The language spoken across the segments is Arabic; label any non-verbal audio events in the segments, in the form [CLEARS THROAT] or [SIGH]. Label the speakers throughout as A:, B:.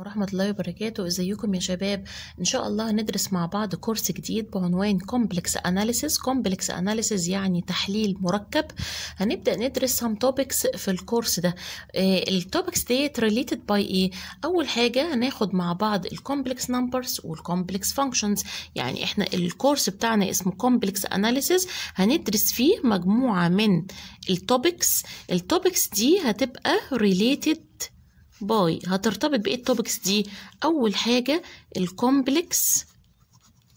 A: ورحمة الله وبركاته ازيكم يا شباب ان شاء الله ندرس مع بعض كورس جديد بعنوان كومبلكس analysis كومبلكس analysis يعني تحليل مركب هنبدأ ندرس some topics في الكورس ده آه، التوبكس ديت ريليتد باي ايه اول حاجة هناخد مع بعض الكومبلكس نمبرز والكومبلكس فانكشنز يعني احنا الكورس بتاعنا اسمه كومبلكس analysis هندرس فيه مجموعة من التوبكس التوبكس دي هتبقى related باي هترتبط بايه التوبكس دي اول حاجه الكومبلكس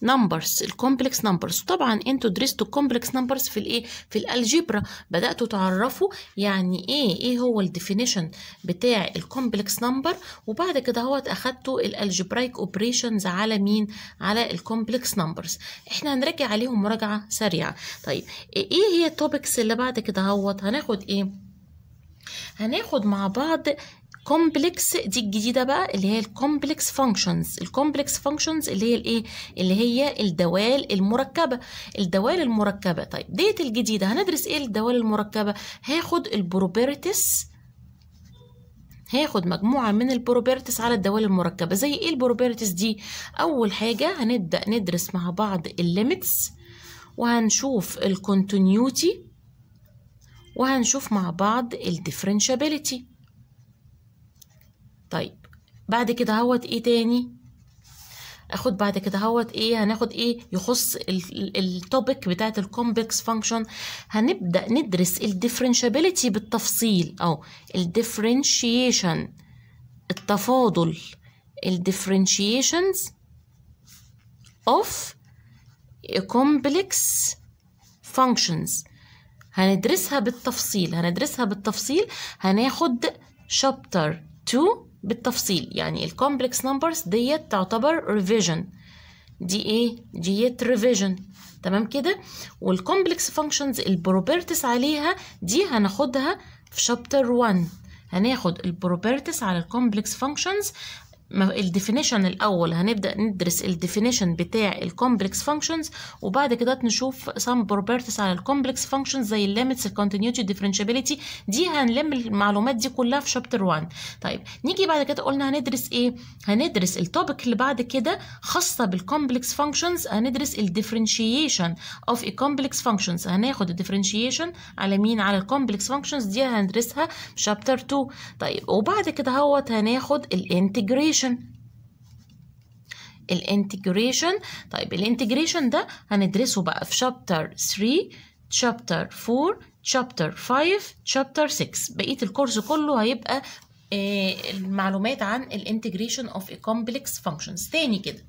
A: نمبرز الكومبلكس نمبرز طبعا انتوا درستوا الكومبلكس نمبرز في الايه في الالجبرا بداتوا تعرفوا يعني ايه ايه هو الديفينيشن بتاع الكومبلكس نمبر وبعد كده اهوت اخدتوا الالجبرايك اوبريشنز على مين على الكومبلكس نمبرز احنا هنراجع عليهم مراجعه سريعه طيب ايه هي التوبكس اللي بعد كده اهوت هناخد ايه هناخد مع بعض كومبلكس دي الجديده بقى اللي هي الكومبلكس فانكشنز الكومبلكس فانكشنز اللي هي الايه اللي هي الدوال المركبه الدوال المركبه طيب ديت الجديده هندرس ايه الدوال المركبه هاخد البروبيرتس هاخد مجموعة من البروبيرتس على الدوال المركبة زي ايه البروبيرتس دي أول حاجة هنبدأ ندرس مع بعض الليميتس وهنشوف الكونتينيوتي وهنشوف مع بعض الديفرنشابيليتي طيب بعد كده هوت ايه تاني اخد بعد كده هوت ايه هناخد ايه يخص التوبيك بتاعه الكومبلكس فانكشن هنبدا ندرس الديفرنشابيلتي بالتفصيل او الديفرنشيشن التفاضل الديفرنشيشنز اوف كومبلكس فانكشنز هندرسها بالتفصيل هندرسها بالتفصيل هناخد شابتر 2 بالتفصيل يعني الكومبلكس نمبرز ديت تعتبر ريفيجن دي ايه ديت ريفيجن تمام كده والكومبلكس فانكشنز البروبرتس عليها دي هناخدها في شابتر 1 هناخد البروبرتس على الكومبلكس فانكشنز الديفينيشن الاول هنبدا ندرس الديفينيشن بتاع الكومبلكس فانكشنز وبعد كده نشوف سام بروبرتيز على الكومبلكس فانكشنز زي الليميتس الكونتينيوتي ديفرنشابيلتي دي هنلم المعلومات دي كلها في شابتر 1 طيب نيجي بعد كده قلنا هندرس ايه هندرس التوبيك اللي بعد كده خاصه بالكومبلكس فانكشنز هندرس الديفرنشيشن اوف كومبلكس فانكشنز هناخد الديفرنشيشن على مين على الكومبلكس فانكشنز دي هندرسها في شابتر 2 طيب وبعد كده اهوت هناخد الانتجريشن integration الانتجريشن طيب الانتجريشن ده هندرسه بقى في شابتر 3 شابتر 4 شابتر 5 شابتر 6 بقيه الكورس كله هيبقى آه، المعلومات عن الانتجريشن اوف كومبلكس فانكشنز تاني كده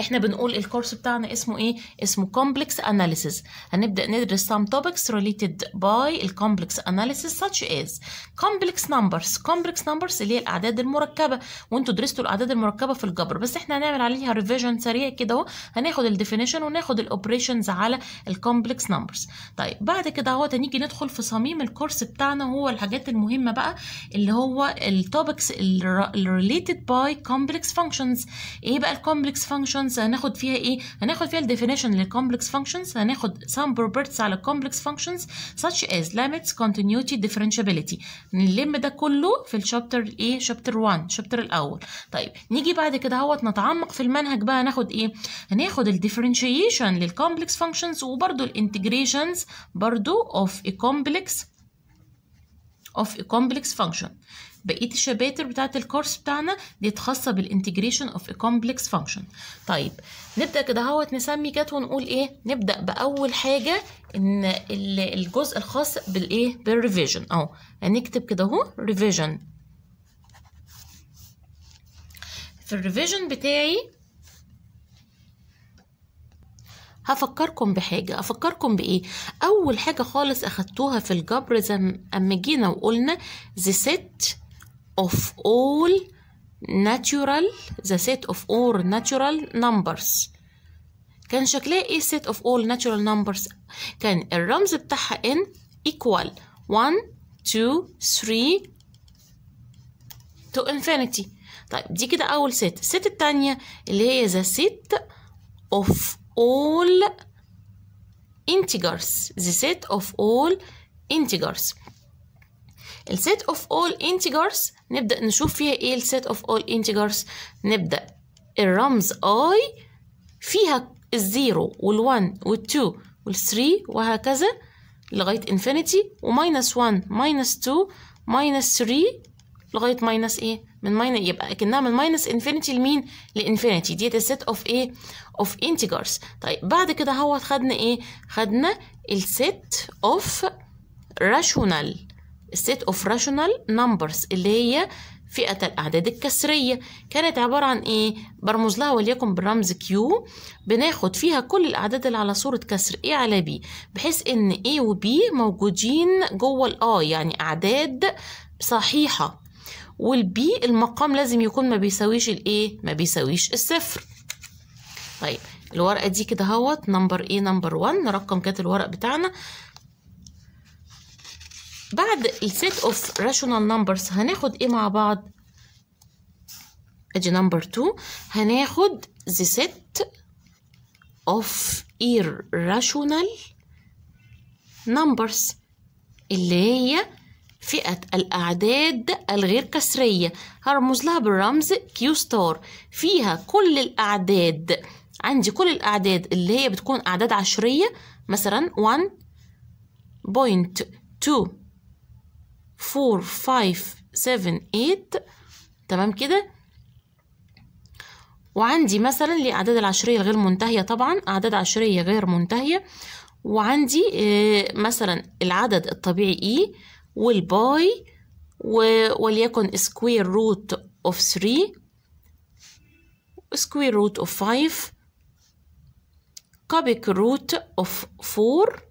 A: احنا بنقول الكورس بتاعنا اسمه ايه اسمه complex analysis هنبدا ندرس some topics related by الكومبلكس analysis such as complex numbers complex numbers اللي هي الاعداد المركبه وانتوا درستوا الاعداد المركبه في الجبر بس احنا هنعمل عليها ريفيجن سريع كده اهو هناخد الديفينيشن وناخد الاوبريشنز على الكومبلكس نمبرز طيب بعد كده اهو هنيجي ندخل في صميم الكورس بتاعنا هو الحاجات المهمه بقى اللي هو التوبكس الريليتد باي كومبلكس فانكشنز ايه بقى الكومبلكس functions هناخد فيها ايه هناخد فيها الديفينيشن للكومبلكس functions هناخد some properties على complex functions such as limits continuity differentiability نلم ده كله في الشابتر ايه شابتر 1 الشابتر الاول طيب نيجي بعد كده اهوت نتعمق في المنهج بقى هناخد ايه هناخد الديفرنشيشن للكومبلكس فانكشنز وبرده الانتجريشنز برده of a complex of a complex function بقيه الشباتر بتاعه الكورس بتاعنا دي خاصه بالانتجريشن اوف ا كومبلكس فانكشن طيب نبدا كده اهوت نسمي كات ونقول ايه نبدا باول حاجه ان الجزء الخاص بالايه بالريفيجن اهو هنكتب كده اهو ريفيجن في الريفيجن بتاعي هفكركم بحاجة أفكركم بإيه؟ أول حاجة خالص أخدتوها في الجبر زي أما جينا وقلنا the set of all natural the set of all natural numbers كان شكلها ايه set of all natural numbers كان الرمز بتاعها n equal 1 2 3 to infinity طيب دي كده اول set set التانية اللي هي the set of all integers the set of all integers الset of all integers نبدأ نشوف فيها ايه الset of all integers نبدأ الرمز i فيها الزيرو والوان والتو والثري وهكذا لغاية infinity وماينس 1 ماينس 2 ماينس 3 لغاية ماينس ايه؟ من ماينس يبقى اكنها من ماينس انفينيتي لمين؟ لانفينيتي ديت السيت اوف ايه؟ اوف انتجرز طيب بعد كده هو خدنا ايه؟ خدنا السيت اوف راشونال set of rational numbers اللي هي فئة الأعداد الكسرية كانت عبارة عن إيه؟ برمز لها وليكن برمز Q بناخد فيها كل الأعداد اللي على صورة كسر A على B بحيث إن A و B موجودين جوه الـ A يعني أعداد صحيحة والـ B المقام لازم يكون ما بيساويش الـ A ما بيساويش الصفر طيب الورقه دي كده هوت نمبر ايه نمبر 1 رقم كانت الورق بتاعنا بعد السيت اوف راشونال نمبرز هناخد ايه مع بعض ادي نمبر 2 هناخد the set of irrational numbers اللي هي فئة الأعداد الغير كسرية هرمز لها بالرمز كيو ستار فيها كل الأعداد عندي كل الأعداد اللي هي بتكون أعداد عشرية مثلا 1.2 فور فايف سفن ايت تمام كده وعندي مثلا لأعداد العشرية الغير منتهية طبعا أعداد عشرية غير منتهية وعندي آه، مثلا العدد الطبيعي إي e والباي وليكن سكوير روت اوف 3 سكوير روت اوف 5 كوبيك روت اوف 4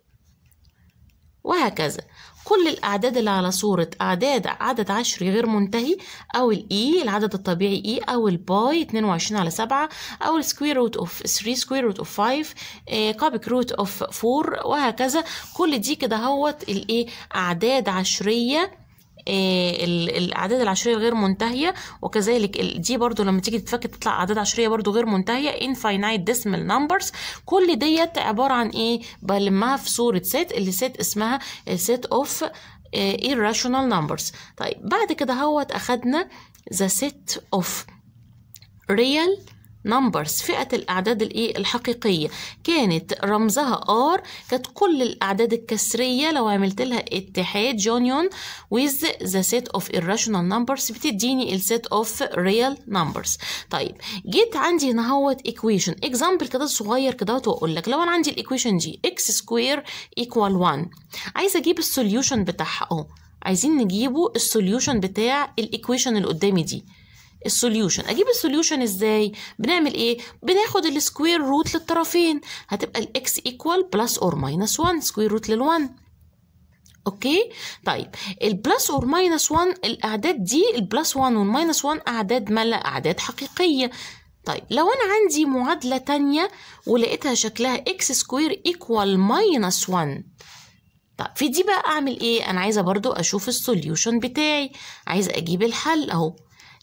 A: وهكذا كل الأعداد اللي على صورة أعداد عدد عشري غير منتهي أو الإي e، العدد الطبيعي إي e، أو الباي 22 على 7 أو السكوير روت أوف 3 سكوير روت أوف 5 كابك روت أوف 4 وهكذا كل دي كده هوت الإيه e، أعداد عشرية آه، الاعداد العشريه الغير منتهيه وكذلك دي برضو لما تيجي تتفك تطلع اعداد عشريه برضو غير منتهيه infinite decimal numbers كل ديت عباره عن ايه بلمها في صوره ست اللي ست اسمها سيت اوف آه، irrational numbers طيب بعد كده هوت اخدنا the set of real نمبرز فئة الأعداد الإيه الحقيقية كانت رمزها R كانت كل الأعداد الكسرية لو عملت لها اتحاد جونيون with the set of irrational numbers بتديني ال set of real numbers طيب جيت عندي هنا هوت equation example كده صغير كده وأقول لك لو أنا عندي الإيكويشن دي x square equal 1 عايزة أجيب السوليوشن بتاعها أهو عايزين نجيبه السوليوشن بتاع الإيكويشن اللي قدامي دي السوليوشن اجيب السوليوشن ازاي بنعمل ايه بناخد السكوير روت للطرفين هتبقى الاكس ايكوال بلس اور ماينس 1 سكوير روت لل1 اوكي طيب البلس اور ماينس 1 الاعداد دي البلس 1 والماينس 1 اعداد ما لا اعداد حقيقيه طيب لو انا عندي معادله تانية ولقيتها شكلها اكس سكوير ايكوال ماينس 1 طب في دي بقى اعمل ايه انا عايزه برضو اشوف السوليوشن بتاعي عايزه اجيب الحل اهو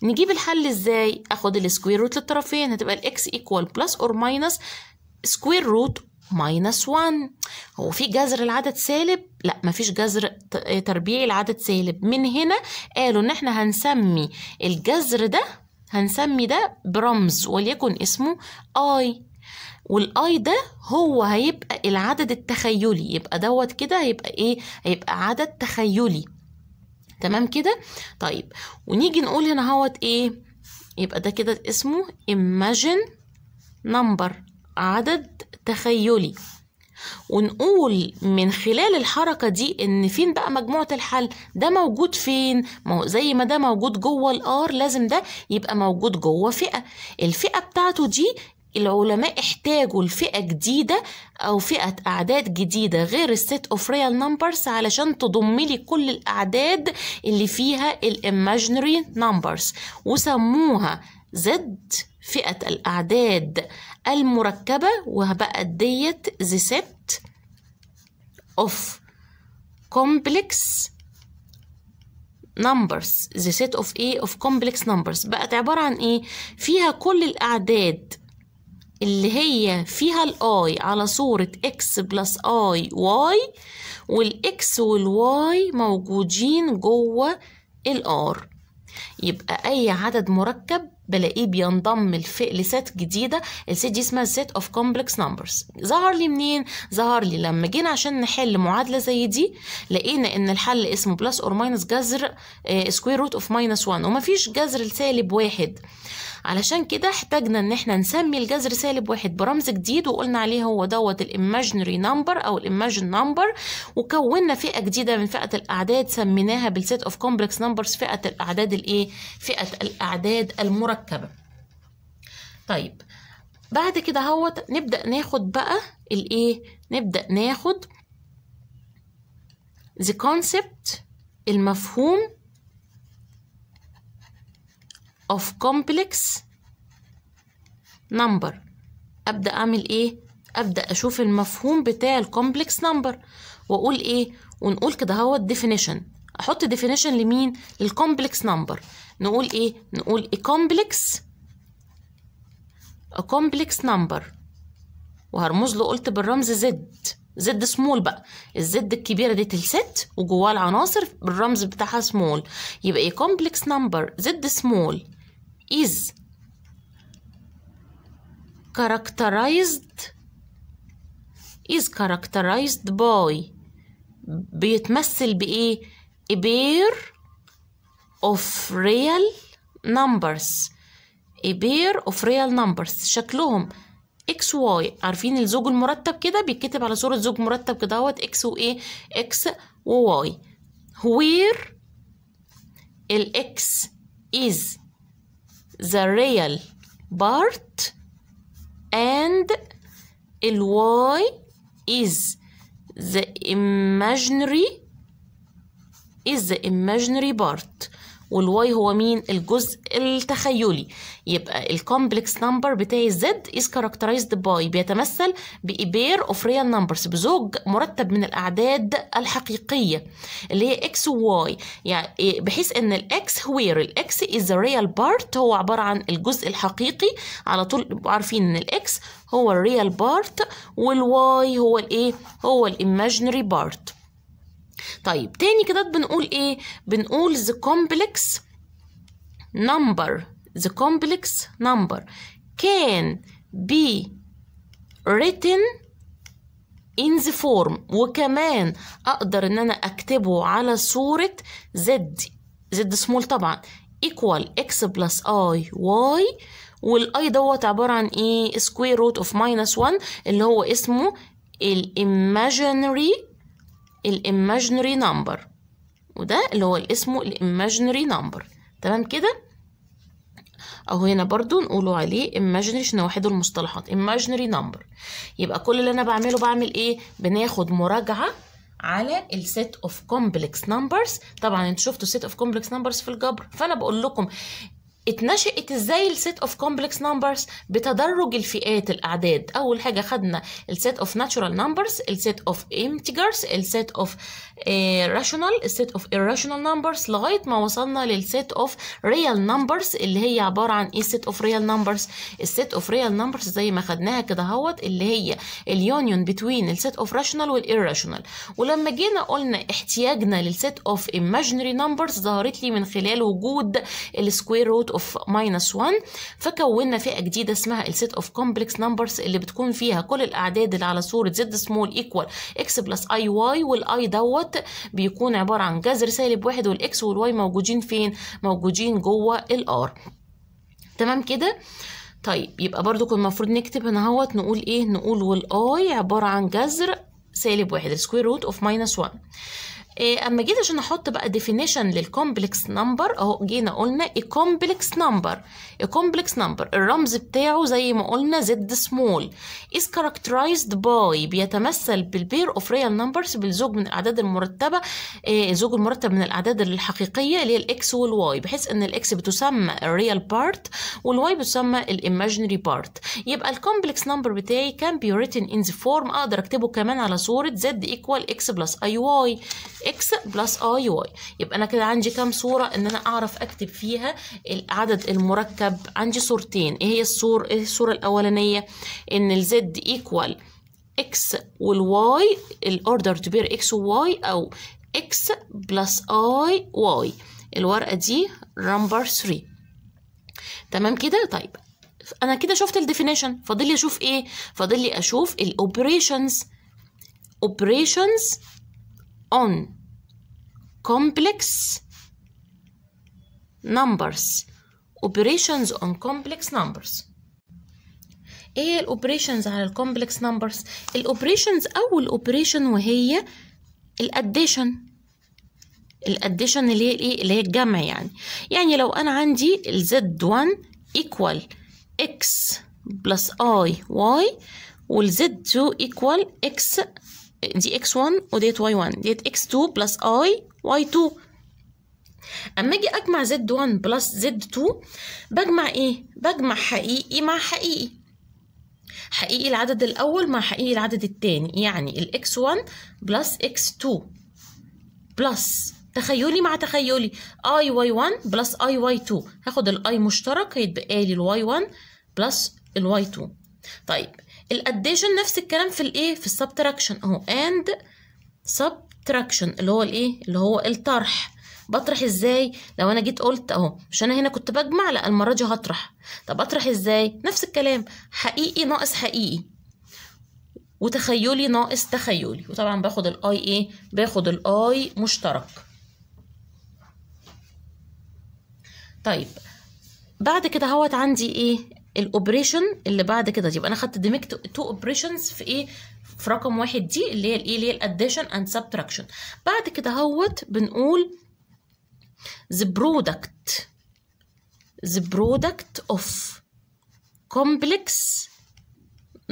A: نجيب الحل ازاي اخد السكوير روت للطرفين هتبقى الاكس ايكوال بلس اور ماينس سكوير روت ماينس 1 هو في جذر العدد سالب لا مفيش جذر تربيعي العدد سالب من هنا قالوا ان احنا هنسمي الجذر ده هنسمي ده برمز وليكن اسمه اي والاي ده هو هيبقى العدد التخيلي يبقى دوت كده هيبقى ايه هيبقى عدد تخيلي تمام كده طيب ونيجي نقول هنا هوت ايه يبقى ده كده اسمه imagine number عدد تخيلي ونقول من خلال الحركة دي إن فين بقى مجموعة الحل ده موجود فين ما هو زي ما ده موجود جوه الآر لازم ده يبقى موجود جوه فئة الفئة بتاعته دي العلماء احتاجوا لفئة جديدة أو فئة أعداد جديدة غير الست أوف ريال نمبرز علشان تضم لي كل الأعداد اللي فيها الايماجينري نمبرز وسموها زد فئة الأعداد المركبة وبقت ديت the set of complex numbers the set of ايه of complex numbers بقت عبارة عن ايه فيها كل الأعداد اللي هي فيها الاي على صورة اكس بلس اي واي والاكس والواي موجودين جوه الار يبقى اي عدد مركب بلاقيه بينضم لست جديده الست دي اسمها set of complex numbers ظهر لي منين ظهر لي لما جينا عشان نحل معادله زي دي لقينا ان الحل اسمه بلس اور ماينس جذر سكوير روت اوف ماينس 1 ومفيش جذر لسالب واحد علشان كده احتاجنا ان احنا نسمي الجذر سالب واحد برمز جديد وقلنا عليه هو دوت الايماجنري نمبر او الايماجن نمبر وكونا فئه جديده من فئه الاعداد سميناها بالست اوف كومبلكس نمبرز فئه الاعداد الايه فئه الاعداد المركبه طيب بعد كده اهوت نبدا ناخد بقى الايه نبدا ناخد the concept المفهوم of complex number ابدا اعمل ايه ابدا اشوف المفهوم بتاع الكومبلكس نمبر واقول ايه ونقول كده هو definition احط definition لمين للكومبلكس نمبر نقول ايه نقول a complex a complex number وهرمز له قلت بالرمز زد زد سمول بقى الزد الكبيره دي تلست وجواها العناصر بالرمز بتاعها سمول يبقى ايه كومبلكس نمبر زد سمول is characterized is characterized by بيتمثل بإيه؟ a pair of real numbers a pair of real numbers شكلهم x y عارفين الزوج المرتب كده بيتكتب على صورة زوج مرتب كده و a x و y where ال x is the real part and الواي is the imaginary is the imaginary part والواي هو مين الجزء التخيلي يبقى الكومبلكس نمبر بتاعي الزد از كاركترايزد باي بيتمثل بير اوف ريال نمبرز بزوج مرتب من الأعداد الحقيقية اللي هي اكس وواي يعني إيه؟ بحيث ان الاكس وير الاكس از ريال بارت هو عبارة عن الجزء الحقيقي على طول عارفين ان الاكس هو الريال بارت والواي هو الايه هو الايماجينري بارت طيب تاني كده بنقول ايه بنقول the complex number the complex number can be written in the form وكمان اقدر ان انا اكتبه على صورة زد زد سمول طبعا equal x plus i y والاي دوت عبارة عن ايه square root of minus 1 اللي هو اسمه الimaginary الإيماجنري نمبر وده اللي هو اسمه الإيماجنري نمبر تمام كده اهو هنا برضو نقولوا عليه imaginary عشان المصطلحات imaginary number يبقى كل اللي انا بعمله بعمل ايه بناخد مراجعه على السيت اوف كومبلكس نمبرز طبعا انتوا شفتوا set of complex numbers في الجبر فانا بقول لكم اتنشأت ازاي السيت اوف كومبلكس نمبرز بتدرج الفئات الاعداد اول حاجه خدنا السيت اوف ناتشورال نمبرز السيت اوف انتجرز السيت اوف راشونال السيت اوف irrational نمبرز لغايه ما وصلنا للسيت اوف ريال نمبرز اللي هي عباره عن ايه السيت اوف ريال نمبرز السيت اوف ريال نمبرز زي ما خدناها كده اهوت اللي هي اليونيون بتوين السيت اوف راشونال والirrational ولما جينا قلنا احتياجنا للسيت اوف ايماجينري نمبرز ظهرت لي من خلال وجود السكوير روت اوف ماينس 1 فكونا فئه جديده اسمها السيت اوف كومبلكس نمبرز اللي بتكون فيها كل الاعداد اللي على صوره زد سمول ايكوال اكس بلس اي واي والاي دوت بيكون عباره عن جذر سالب واحد والاكس والواي موجودين فين؟ موجودين جوه الار تمام كده؟ طيب يبقى برضو كان المفروض نكتب هنا اهوت نقول ايه؟ نقول والاي عباره عن جذر سالب واحد سكوير روت اوف ماينس 1 إيه، اما جيت عشان احط بقى ديفينيشن للكومبلكس نمبر اهو جينا قلنا الكومبلكس نمبر الكومبلكس نمبر الرمز بتاعه زي ما قلنا زد سمول از كاركترايزد باي بيتمثل بالبير اوف ريال نمبرز بالزوج من الاعداد المرتبه الزوج إيه، المرتب من الاعداد الحقيقيه اللي هي الاكس والواي بحيث ان الاكس بتسمى الريال بارت والواي بتسمى الايماجينري بارت يبقى الكومبلكس نمبر بتاعي كان بيوريتن ان ذا فورم اقدر اكتبه كمان على صوره زد ايكوال اكس بلس اي واي اكس بلس اي واي يبقى انا كده عندي كام صوره ان انا اعرف اكتب فيها العدد المركب عندي صورتين ايه هي الصور ايه الصوره الاولانيه ان الزد ايكوال اكس والواي الاوردر تو بير اكس وواي او اكس بلس اي واي الورقه دي نمبر 3 تمام كده طيب انا كده شفت الديفينيشن فاضل لي اشوف ايه فاضل لي اشوف الاوبريشنز operations on complex numbers operations on complex numbers ايه الاوبريشنز على الكومبلكس نمبرز الاوبريشنز اول اوبريشن وهي الاديشن الاديشن اللي هي الايه اللي هي الجمع يعني يعني لو انا عندي الزد 1 ايكوال اكس بلس اي واي والزد 2 ايكوال اكس دي اكس 1 وديت واي 1 ديت اكس 2 بلس اي y2 اما اجي اجمع زد 1 بلس زد 2 بجمع ايه بجمع حقيقي مع حقيقي حقيقي العدد الاول مع حقيقي العدد الثاني يعني الاكس 1 بلس اكس 2 بلس تخيلي مع تخيلي اي واي 1 بلس اي واي 2 هاخد الاي مشترك هيتبقى لي الواي 1 بلس الواي 2 طيب الاديشن نفس الكلام في الايه في السبتراكشن اهو اند سب تراكشن اللي هو الايه اللي هو الطرح بطرح ازاي لو انا جيت قلت اهو مش انا هنا كنت بجمع لا المره دي هطرح طب اطرح ازاي نفس الكلام حقيقي ناقص حقيقي وتخيلي ناقص تخيلي وطبعا باخد الاي ايه باخد الاي مشترك طيب بعد كده اهوت عندي ايه الاوبريشن اللي بعد كده يبقى انا خدت ديميك تو اوبريشنز في ايه في رقم واحد دي اللي هي الايه e، اللي هي الاديشن اند سبتراكشن بعد كده هوت بنقول the product the product of complex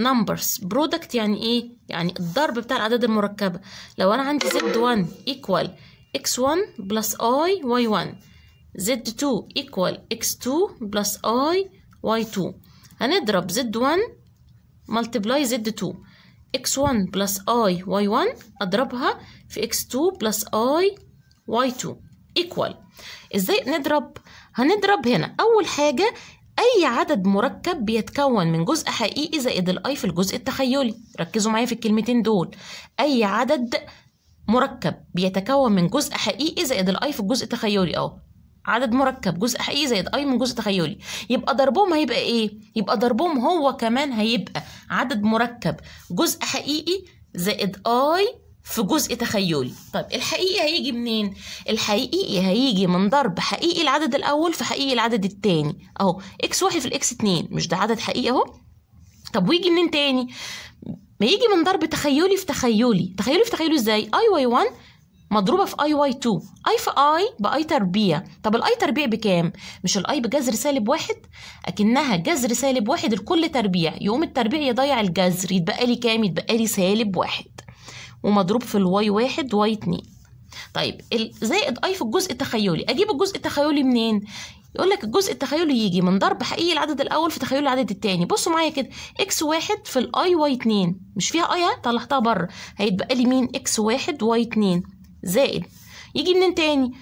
A: numbers product يعني ايه يعني الضرب بتاع الاعداد المركبه لو انا عندي z1 equal x1 plus i y1 z2 equal x2 plus i y2 هنضرب z1 multiply z2 x1 بلس i y1 أضربها في x2 بلس i y2 equal إزاي نضرب؟ هنضرب هنا أول حاجة أي عدد مركب بيتكون من جزء حقيقي زائد الأي في الجزء التخيلي ركزوا معايا في الكلمتين دول أي عدد مركب بيتكون من جزء حقيقي زائد الأي في الجزء التخيلي أهو عدد مركب جزء حقيقي زائد اي من جزء تخيلي يبقى ضربهم هيبقى ايه يبقى ضربهم هو كمان هيبقى عدد مركب جزء حقيقي زائد اي في جزء تخيلي طيب الحقيقي هيجي منين الحقيقي هيجي من ضرب حقيقي العدد الاول في حقيقي العدد الثاني اهو اكس واحد في الاكس اتنين مش ده عدد حقيقي اهو طب ويجي منين تاني ما يجي من ضرب تخيلي في تخيلي تخيلي في تخيلي ازاي اي واي 1 مضروبه في اي واي 2 اي في اي باي تربيع طب الاي تربيع بكام مش الاي بجذر سالب واحد اكنها جذر سالب واحد لكل تربيع يقوم التربيع يضيع الجذر يتبقى لي كام يتبقى لي سالب واحد ومضروب في الواي واحد واي 2 طيب زائد اي في الجزء التخيلي اجيب الجزء التخيلي منين يقول لك الجزء التخيلي يجي من ضرب حقيقي العدد الاول في تخيلي العدد الثاني بصوا معايا كده اكس واحد في الاي واي 2 مش فيها اي طلعتها بره هيتبقى لي مين اكس واحد واي 2 زائد يجي منين تاني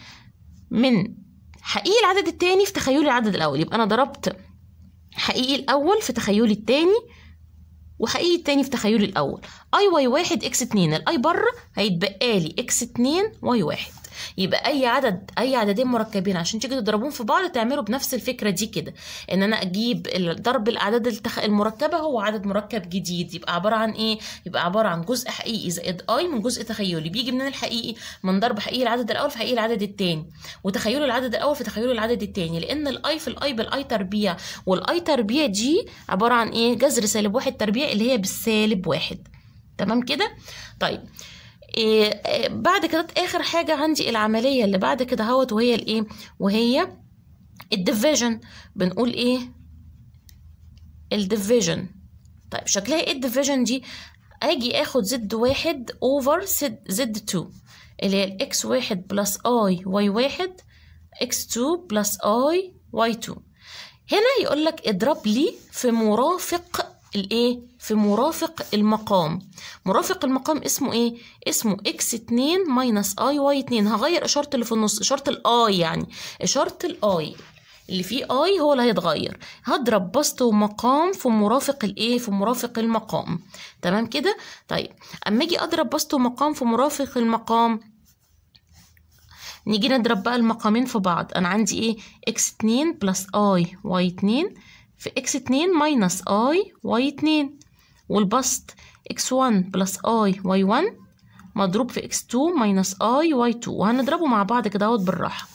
A: من حقيقي العدد التاني في تخيلي العدد الاول يبقى انا ضربت حقيقي الاول في تخيلي التاني وحقيقي التاني في تخيلي الاول اي واي واحد اكس اتنين الاي بره هيتبقى لي اكس اتنين واي واحد يبقى اي عدد اي عددين مركبين عشان تيجي تضربهم في بعض تعملوا بنفس الفكره دي كده ان انا اجيب ضرب الاعداد المركبه هو عدد مركب جديد يبقى عباره عن ايه يبقى عباره عن جزء حقيقي زائد اي من جزء تخيلي بيجي منين الحقيقي من ضرب حقيقي العدد الاول في حقيقي العدد الثاني وتخيلوا العدد الاول في تخيلوا العدد الثاني لان الاي في الاي بالاي تربيع والاي تربيع دي عباره عن ايه جذر سالب واحد تربيع اللي هي بالسالب واحد تمام كده طيب إيه، إيه، بعد كده اخر حاجه عندي العمليه اللي بعد كده هوت وهي الايه وهي الديفيجن بنقول ايه الديفيجن طيب شكلها ايه الديفيجن دي اجي اخد زد واحد اوفر زد تو اللي هي الاكس واحد بلس اي واي واحد اكس تو بلس اي واي تو هنا يقول لك اضرب لي في مرافق الايه في مرافق المقام مرافق المقام اسمه ايه اسمه x 2 ماينس i y 2 هغير اشاره اللي في النص اشاره i يعني اشاره i اللي فيه i هو اللي هيتغير هضرب بسط ومقام في مرافق الايه في مرافق المقام تمام كده طيب اما اجي اضرب بسط ومقام في مرافق المقام نيجي نضرب بقى المقامين في بعض انا عندي ايه x 2 بلس i y 2 في x 2 ماينس i y 2 والبسط x1 بلس i y1 مضروب في x2 minus i y2 وهنضربه مع بعض كده اهوت بالراحة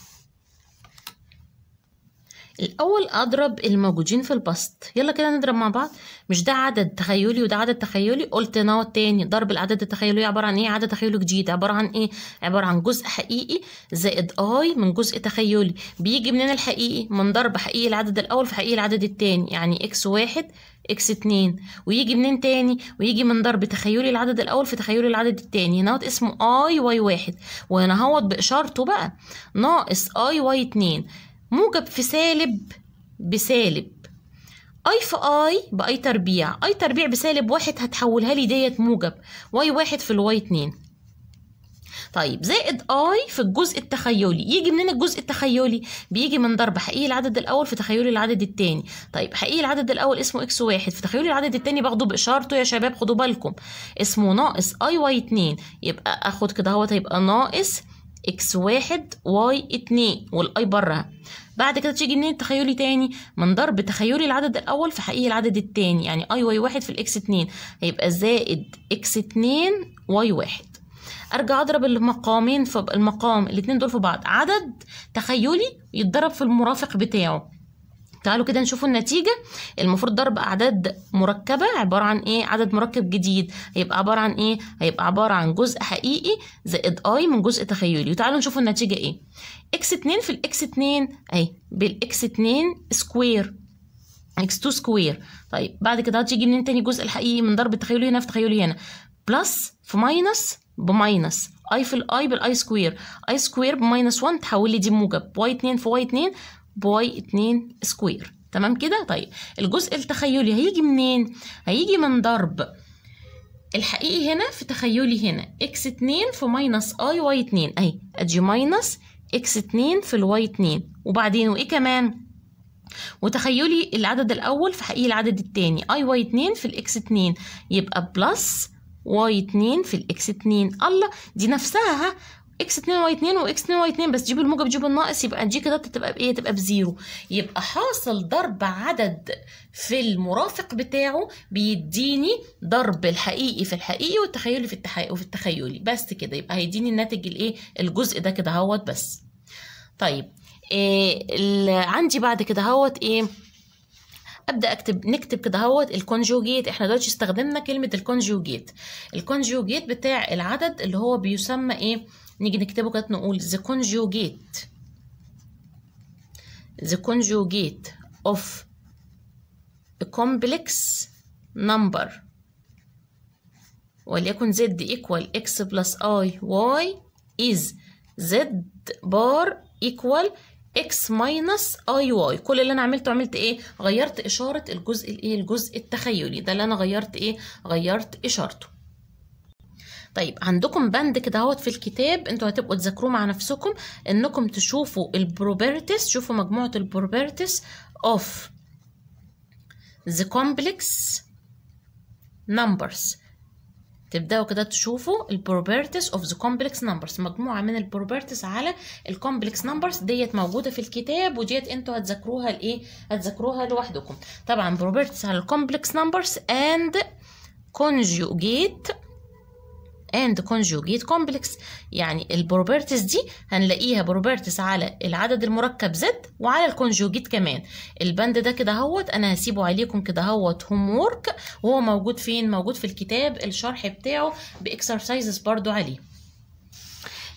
A: الأول أضرب الموجودين في البسط يلا كده نضرب مع بعض مش ده عدد تخيلي وده عدد تخيلي قلت نوع تاني ضرب العدد التخيلي عبارة عن إيه عدد تخيلي جديد عبارة عن إيه عبارة عن جزء حقيقي زائد آي من جزء تخيلي بيجي منين الحقيقي من ضرب حقيقي العدد الأول في حقيقي العدد التاني يعني إكس واحد اكس 2 ويجي منين تاني ويجي من ضرب تخيلي العدد الاول في تخيلي العدد التاني نوت اسمه اي واي واحد وهنهوض باشارته بقى ناقص اي واي اتنين موجب في سالب بسالب اي في اي باي تربيع اي تربيع بسالب واحد هتحولها لي ديت موجب واي واحد في الواي اتنين طيب زائد اي في الجزء التخيلي يجي منين الجزء التخيلي بيجي من ضرب حقيقي العدد الاول في تخيلي العدد الثاني طيب حقيقي العدد الاول اسمه اكس واحد في تخيلي العدد الثاني باخده باشارته يا شباب خدوا بالكم اسمه ناقص اي واي 2 يبقى اخد كده اهوت هيبقى ناقص اكس واحد واي اتنين والاي بره بعد كده تيجي منين التخيلي تاني من ضرب تخيلي العدد الاول في حقيقي العدد التاني يعني اي واي واحد في الاكس اتنين هيبقى زائد اكس اتنين واي واحد ارجع اضرب المقامين في المقام الاتنين دول في بعض عدد تخيلي يتضرب في المرافق بتاعه تعالوا كده نشوفوا النتيجة المفروض ضرب أعداد مركبة عبارة عن إيه عدد مركب جديد هيبقى عبارة عن إيه هيبقى عبارة عن جزء حقيقي زائد أي من جزء تخيلي وتعالوا نشوفوا النتيجة إيه إكس 2 في الإكس 2 أهي بالإكس 2 سكوير إكس 2 سكوير طيب بعد كده هتيجي منين تاني الجزء الحقيقي من ضرب تخيلي هنا في تخيلي هنا بلس في ماينس بماينس اي في الاي بالاي سكوير اي سكوير بماينس 1 تحول لي دي موجب واي 2 في واي 2 باي 2 سكوير تمام كده طيب الجزء التخيلي هيجي منين هيجي من ضرب الحقيقي هنا في تخيلي هنا اكس 2 في ماينس اي واي 2 اهي ادي ماينس اكس 2 في الواي 2 وبعدين وايه كمان وتخيلي العدد الاول في حقيقي العدد الثاني اي واي 2 في الاكس 2 يبقى بلس واي 2 في الاكس 2 الله دي نفسها اكس 2 واي 2 واكس 2 واي 2 بس تجيب الموجب جيبوا الناقص يبقى الجي كده تبقى بايه تبقى بزيرو يبقى حاصل ضرب عدد في المرافق بتاعه بيديني ضرب الحقيقي في الحقيقي والتخيلي في التحقيقي وفي التخيلي بس كده يبقى هيديني الناتج الايه الجزء ده كده اهوت بس طيب إيه عندي بعد كده اهوت ايه ابدا اكتب نكتب كده اهوت الكونجوجيت احنا دلوقتي استخدمنا كلمه الكونجوجيت الكونجوجيت بتاع العدد اللي هو بيسمى ايه نيجي نكتبه كده نقول the conjugate the conjugate of a complex number وليكن z equal x plus i y is z bar equal x minus i y كل اللي انا عملته عملت ايه غيرت اشاره الجزء الايه الجزء التخيلي ده اللي انا غيرت ايه غيرت اشارته طيب عندكم بند كده اهوت في الكتاب انتوا هتبقوا تذاكروه مع نفسكم انكم تشوفوا البروبرتيز شوفوا مجموعه البروبرتيز اوف ذا كومبلكس نمبرز تبداوا كده تشوفوا البروبرتيز اوف ذا كومبلكس نمبرز مجموعه من البروبرتيز على الكومبلكس نمبرز ديت موجوده في الكتاب وديت انتوا هتذاكروها لايه هتذاكروها لوحدكم طبعا بروبرتيز على الكومبلكس نمبرز اند كونجوجيت and conjugate complex يعني البروبرتيز دي هنلاقيها بروبرتيز على العدد المركب زد وعلى الكونجوجيت كمان البند ده كده هوت انا هسيبه عليكم كده هوت هوم وورك وهو موجود فين موجود في الكتاب الشرح بتاعه باكسرسايزز برضو عليه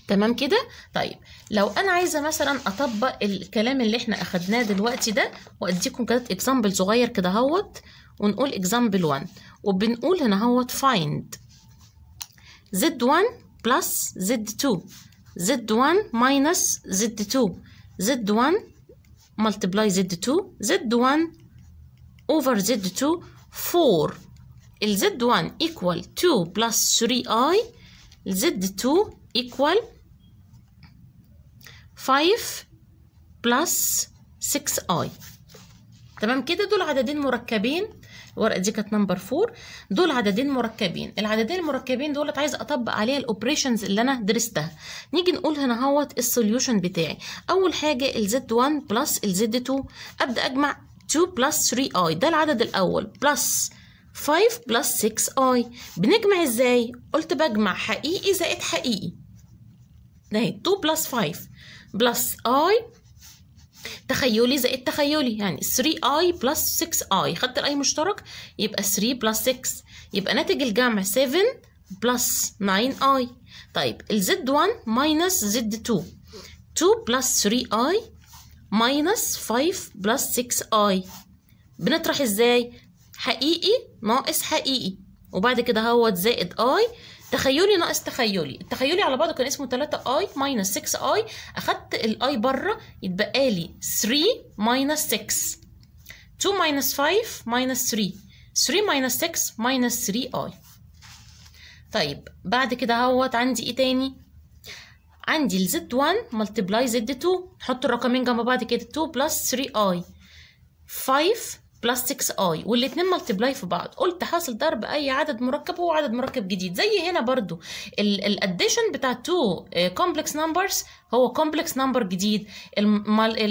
A: تمام كده طيب لو انا عايزه مثلا اطبق الكلام اللي احنا اخدناه دلوقتي ده واديكم كده اكزامبل صغير كده هوت ونقول اكزامبل 1 وبنقول هنا هوت فايند Z1 plus Z2 Z1 minus Z2 Z1 multiply Z2 Z1 over Z2 4 ال Z1 equal 2 plus 3i ال Z2 equal 5 plus 6i تمام كده دول عددين مركبين الورقه دي كانت نمبر 4 دول عددين مركبين العددين المركبين دولت عايز اطبق عليها الاوبريشنز اللي انا درستها نيجي نقول هنا اهوت السوليوشن بتاعي اول حاجه الزد 1 بلس الزد 2 ابدا اجمع 2 بلس 3 اي ده العدد الاول بلس 5 بلس 6 اي بنجمع ازاي قلت بجمع حقيقي زائد حقيقي ده 2 بلس 5 بلس اي تخيلي زائد تخيلي يعني 3i plus 6i خدت الاي مشترك يبقى 3 plus 6 يبقى ناتج الجمع 7 plus 9i طيب الزد 1 ماينس زد 2 2 plus 3i ماينس 5 plus 6i بنطرح ازاي حقيقي ناقص حقيقي وبعد كده هوت زائد i تخيلي ناقص تخيلي التخيلي على بعضه كان اسمه 3 اي ماينس 6 اي اخدت الاي بره يتبقى لي 3 ماينس 6 2 ماينس 5 ماينس 3 3 ماينس 6 ماينس 3 اي طيب بعد كده اهوت عندي ايه تاني عندي ال Z1 multiply Z2 نحط الرقمين جنب بعض كده 2 بلس 3i 5 بلس 6 اي والاثنين ملتبلاي في بعض قلت حاصل ضرب اي عدد مركب هو عدد مركب جديد زي هنا برضو الاديشن بتاع تو كومبلكس نمبرز هو كومبلكس نمبر جديد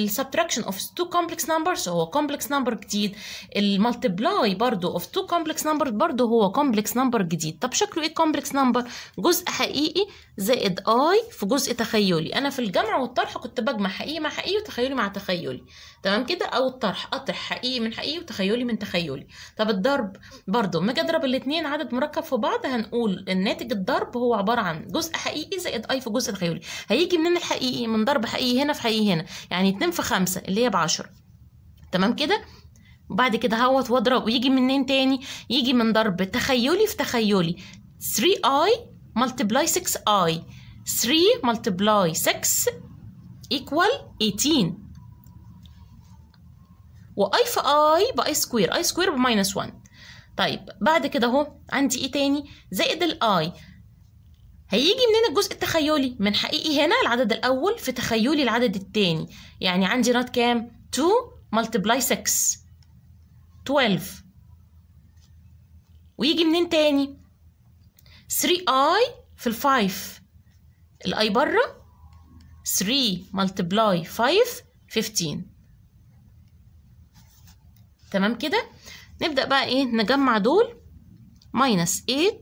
A: subtraction اوف تو كومبلكس نمبرز هو كومبلكس نمبر جديد multiply برضو اوف تو كومبلكس numbers برضو هو كومبلكس نمبر جديد طب شكله ايه كومبلكس نمبر جزء حقيقي زائد اي في جزء تخيلي انا في الجمع والطرح كنت بجمع حقيقي مع حقيقي وتخيلي مع تخيلي تمام كده او الطرح اطرح حقيقي من حقيقي وتخيلي من تخيلي طب الضرب برضو ما اضرب الاثنين عدد مركب في بعض هنقول الناتج الضرب هو عباره عن جزء حقيقي زائد اي في جزء تخيلي هيجي منين حقيقي من ضرب حقيقي هنا في حقيقي هنا يعني 2 في 5 اللي هي ب 10 تمام كده وبعد كده هوت واضرب ويجي منين تاني يجي من ضرب تخيلي في تخيلي 3i multiply 6i 3 multiply 6 equal 18 واي في اي باي سكوير اي سكوير بماينس 1 طيب بعد كده اهو عندي ايه تاني زائد الاي هيجي منين الجزء التخيلي من حقيقي هنا العدد الاول في تخيلي العدد الثاني يعني عندي رات كام 2 ملتبلاي 6 12 ويجي منين تاني 3i في ال5 الاي بره 3 ملتبلاي 5 15 تمام كده نبدأ بقى ايه نجمع دول ماينس 8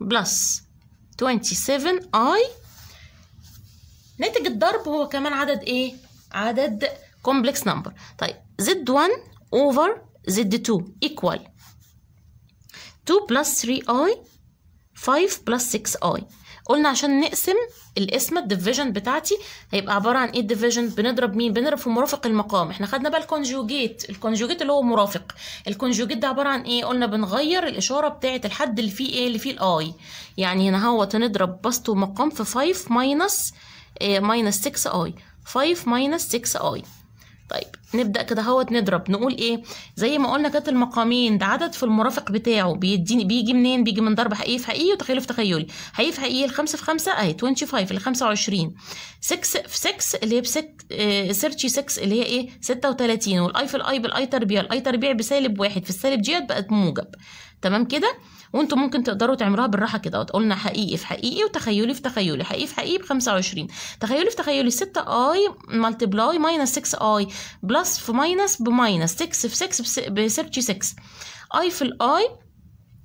A: بلس 27 i ناتج الضرب هو كمان عدد ايه عدد complex number طيب z1 over z2 equal 2 plus 3i 5 plus 6i قلنا عشان نقسم القسمة الديفيجن بتاعتي هيبقى عبارة عن ايه الديفيجن بنضرب مين بنضرب في مرافق المقام احنا خدنا بقى الكونجوجيت الكونجوجيت اللي هو مرافق الكونجوجيت ده عبارة عن ايه قلنا بنغير الإشارة بتاعة الحد اللي فيه ايه اللي فيه الاي يعني هنا هو تنضرب بسط ومقام في 5 ماينس ماينس 6 اي 5 ماينس 6 اي طيب نبدا كده اهوت نضرب نقول ايه زي ما قلنا كانت المقامين ده عدد في المرافق بتاعه بيديني بيجي منين بيجي من ضرب حقيقي في حقيقي وتخيلي في تخيلي حقيقي في حقيقي 5 في 5 اهي 25 اللي 25 6 في 6 اللي هي ب 36 آه، اللي هي ايه 36 والاي في الاي بالاي تربيع الاي تربيع بسالب واحد في السالب ديت بقت موجب تمام كده وانتم ممكن تقدروا تعملوها بالراحه كده قلنا حقيقي في حقيقي وتخيلي في تخيلي حقيقي في حقيقي ب 25 تخيلي في تخيلي 6 اي ملتبلاي ماينس 6 اي بلس في ماينس بماينس 6 في 6 ب 36 اي في الاي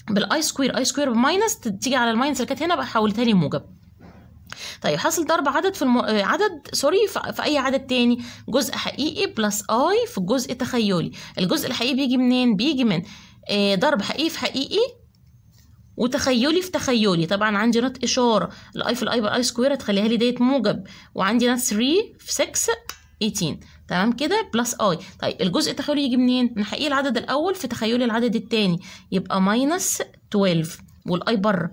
A: بالاي سكوير اي سكوير بماينس تيجي على الماينس اللي كانت هنا بقى حولتها لي موجب طيب حاصل ضرب عدد في الم... عدد سوري في اي عدد تاني جزء حقيقي بلس اي في الجزء تخيلي الجزء الحقيقي بيجي منين بيجي من آه، ضرب حقيقي في حقيقي وتخيلي في تخيلي طبعا عندي نوت اشاره الاي في الاي بالاي سكوير هتخليها لي ديت موجب وعندي نوت 3 في 6 18 تمام كده بلس اي طيب الجزء التخيلي يجي منين من حقيقي العدد الاول في تخيلي العدد الثاني يبقى ماينس 12 والاي بره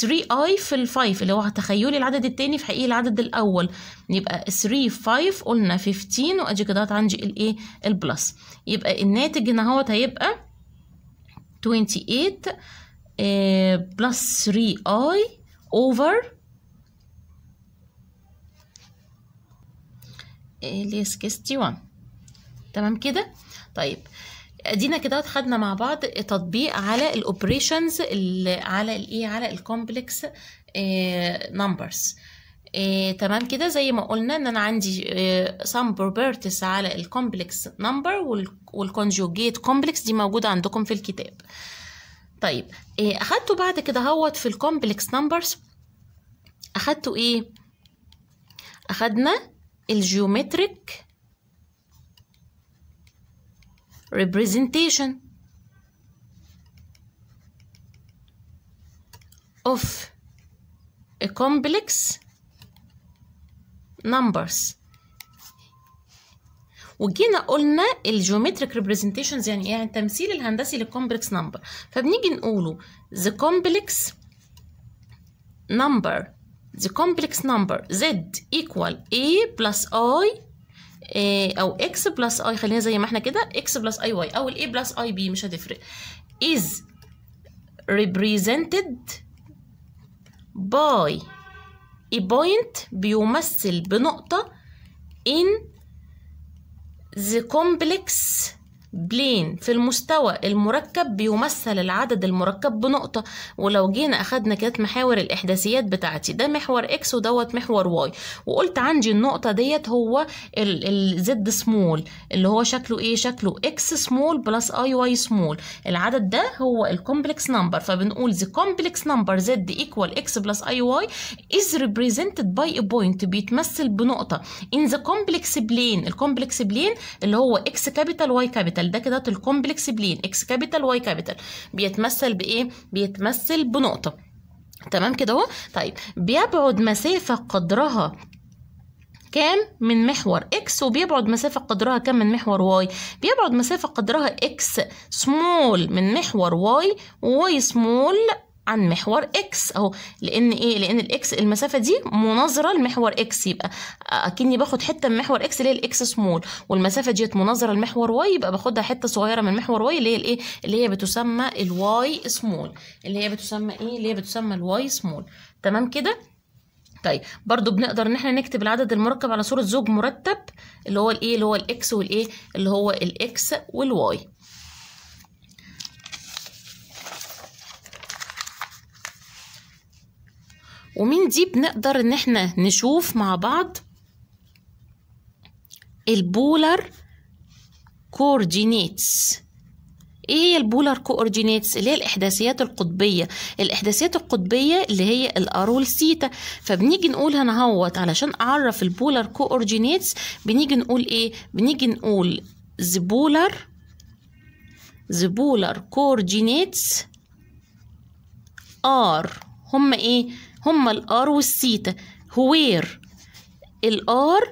A: 3 اي في ال 5 اللي هو تخيلي العدد الثاني في حقيقي العدد الاول يبقى 3 في 5 قلنا 15 وادي كده عندي الايه البلس يبقى الناتج هنا اهوت هيبقى 28 بلس 3 اي اوفر اللي هي 61 تمام كده طيب ادينا كده خدنا مع بعض تطبيق على الاوبريشنز على الايه على الكومبلكس نمبرز إيه،, إيه تمام كده زي ما قلنا ان انا عندي سام إيه بروبرتيز على الكومبلكس نمبر والكونجوجيت كومبلكس دي موجوده عندكم في الكتاب طيب إيه أخدته بعد كده هوت في الكومبلكس نمبرز أخدته إيه؟ أخدنا الجيومتريك representation of a complex numbers وجينا قلنا الجيومتريك ريبريزنتيشنز يعني ايه يعني التمثيل الهندسي للكومبلكس نمبر فبنيجي نقوله the complex number the complex number z equal a plus i آه، او x plus i خلينا زي ما احنا كده x plus اي واي او ال a plus بي مش هتفرق is represented by a point بيمثل بنقطة in the complex بلين في المستوى المركب بيمثل العدد المركب بنقطة ولو جينا أخدنا كانت محاور الإحداثيات بتاعتي ده محور إكس ودوت محور واي وقلت عندي النقطة ديت هو الزد سمول اللي هو شكله إيه شكله إكس سمول بلس أي واي سمول العدد ده هو الكومبلكس نمبر فبنقول the complex number زد equal x بلس أي واي is represented by a point بيتمثل بنقطة in the complex plane الكومبلكس بلين اللي هو إكس كابيتال واي كابيتال كابيتال ده كده الكومبلكس بلين اكس كابيتال واي كابيتال بيتمثل بايه بيتمثل بنقطه تمام كده اهو طيب بيبعد مسافه قدرها كام من محور اكس وبيبعد مسافة قدرها كام من محور واي بيبعد مسافة قدرها اكس سمول من محور واي واي سمول عن محور اكس اهو لان ايه لان الاكس المسافه دي مناظره لمحور اكس يبقى اكني باخد حته من محور اكس اللي هي الاكس سمول والمسافه ديت مناظره لمحور واي يبقى باخدها حته صغيره من محور واي اللي هي الايه اللي هي بتسمى الواي سمول اللي هي بتسمى ايه اللي هي بتسمى الواي سمول تمام كده طيب برضو بنقدر ان احنا نكتب العدد المركب على صوره زوج مرتب اللي هو الايه اللي هو الاكس والايه اللي هو الاكس والواي ومن دي بنقدر ان احنا نشوف مع بعض البولر كوردينيتس ايه هي البولر كوردينيتس اللي هي الاحداثيات القطبيه الاحداثيات القطبيه اللي هي الارول سيتا فبنيجي نقول هنا علشان اعرف البولر كوردينيتس بنيجي نقول ايه بنيجي نقول the polar the polar coordinates are هم ايه هما الار والسيتا هوير الار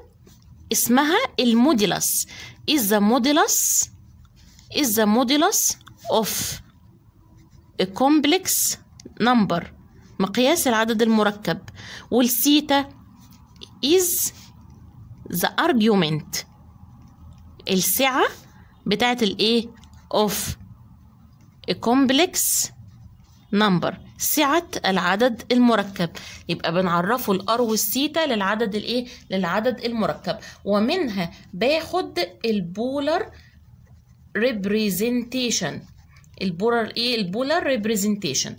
A: اسمها الموديلس از the modulus is the modulus of a complex number مقياس العدد المركب والسيتا از ذا ارجيومنت السعة بتاعه الايه اوف ا كومبلكس نمبر سعة العدد المركب يبقى بنعرفه الار والثيتا للعدد الايه للعدد المركب ومنها باخد البولر ريبريزنتيشن البولر ايه البولر ريبريزنتيشن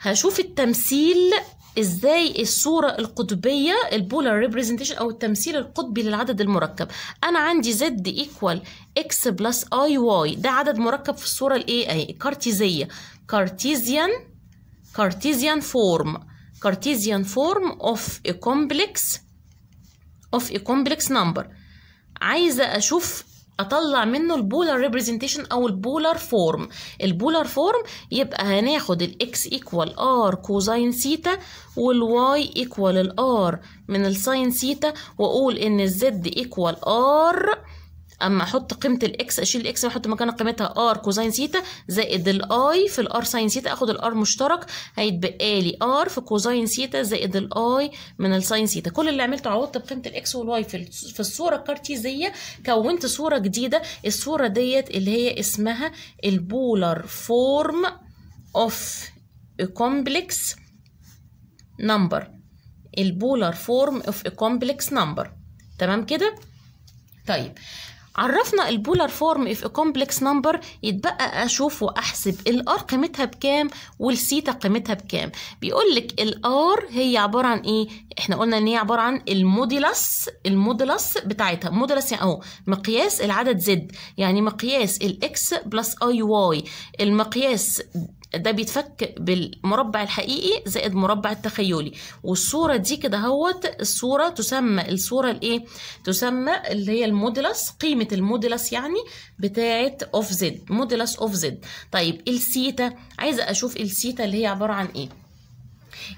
A: هشوف التمثيل ازاي الصوره القطبيه البولار ريبريزنتيشن او التمثيل القطبي للعدد المركب انا عندي زد ايكوال اكس بلس اي واي ده عدد مركب في الصوره الايه اهي الكارتيزيه كارتيزيان كارتيزيان فورم كارتيزيان فورم اوف ا كومبلكس اوف ا كومبلكس نمبر عايزه اشوف اطلع منه البولر ريبريزنتيشن او البولر فورم البولر فورم يبقى هناخد الاكس ايكوال ار كوزاين سيتا والواي ايكوال الار من الساين سيتا واقول ان الزد ايكوال ار اما احط قيمه الاكس اشيل الاكس واحط مكانها قيمتها ار كوزين ثيتا زائد الاي في الار ساين ثيتا اخد الار مشترك هيتبقى لي ار في كوزين ثيتا زائد الاي من الساين ثيتا كل اللي عملته عوضت بقيمه الاكس والواي في الصوره الكارتيزيه كونت صوره جديده الصوره ديت اللي هي اسمها البولر فورم اوف كومبلكس نمبر البولر فورم اوف كومبلكس نمبر تمام كده طيب عرفنا البولر فورم اف كومبلكس نمبر يتبقى اشوف واحسب الار قيمتها بكام والسيتا قيمتها بكام بيقول لك الار هي عباره عن ايه احنا قلنا ان هي عباره عن المودولس المودولس بتاعتها مودولس يعني اهو مقياس العدد زد يعني مقياس الاكس بلس اي واي المقياس ده بيتفك بالمربع الحقيقي زائد مربع التخيلي والصورة دي كده هوت الصورة تسمى الصورة الايه تسمى اللي هي المودلس قيمة المودلس يعني بتاعة اوف زد مودلس اوف زد طيب السيتا عايزة اشوف السيتا اللي هي عبارة عن ايه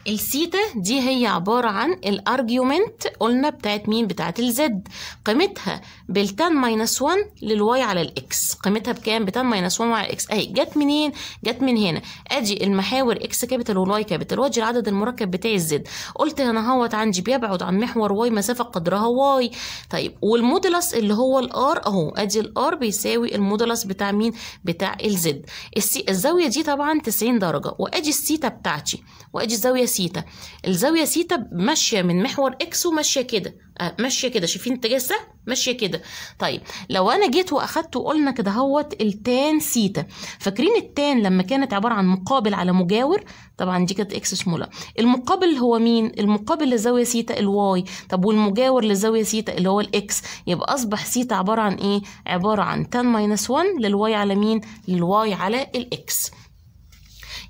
A: السيتا دي هي عبارة عن الارجيومنت قلنا بتاعت مين بتاعت الزد قيمتها بالتان ماينس 1 للواي على الاكس قيمتها بكام بتان ماينس 1 على الاكس اهي جت منين جت من هنا ادي المحاور اكس كابيتال والواي كابيتال وادي العدد المركب بتاعي الزد قلت هنا اهوت عندي بيبعد عن محور واي مسافه قدرها واي طيب والمودولس اللي هو الار اهو ادي الار بيساوي المودولس بتاع مين بتاع الزد السي الزاويه دي طبعا 90 درجه وادي السيتا بتاعتي وادي الزاويه سيتا الزاويه سيتا ماشيه من محور اكس وماشيه كده آه، ماشيه كده شايفين اتجاه ماشيه كده طيب لو انا جيت واخدت وقلنا كده هوت التان سيتا فاكرين التان لما كانت عباره عن مقابل على مجاور طبعا دي كانت اكس سمولة المقابل هو مين المقابل لزاويه سيتا الواي طب والمجاور لزاويه سيتا اللي هو الاكس يبقى اصبح سيتا عباره عن ايه عباره عن تان ماينس 1 للواي على مين للواي على الاكس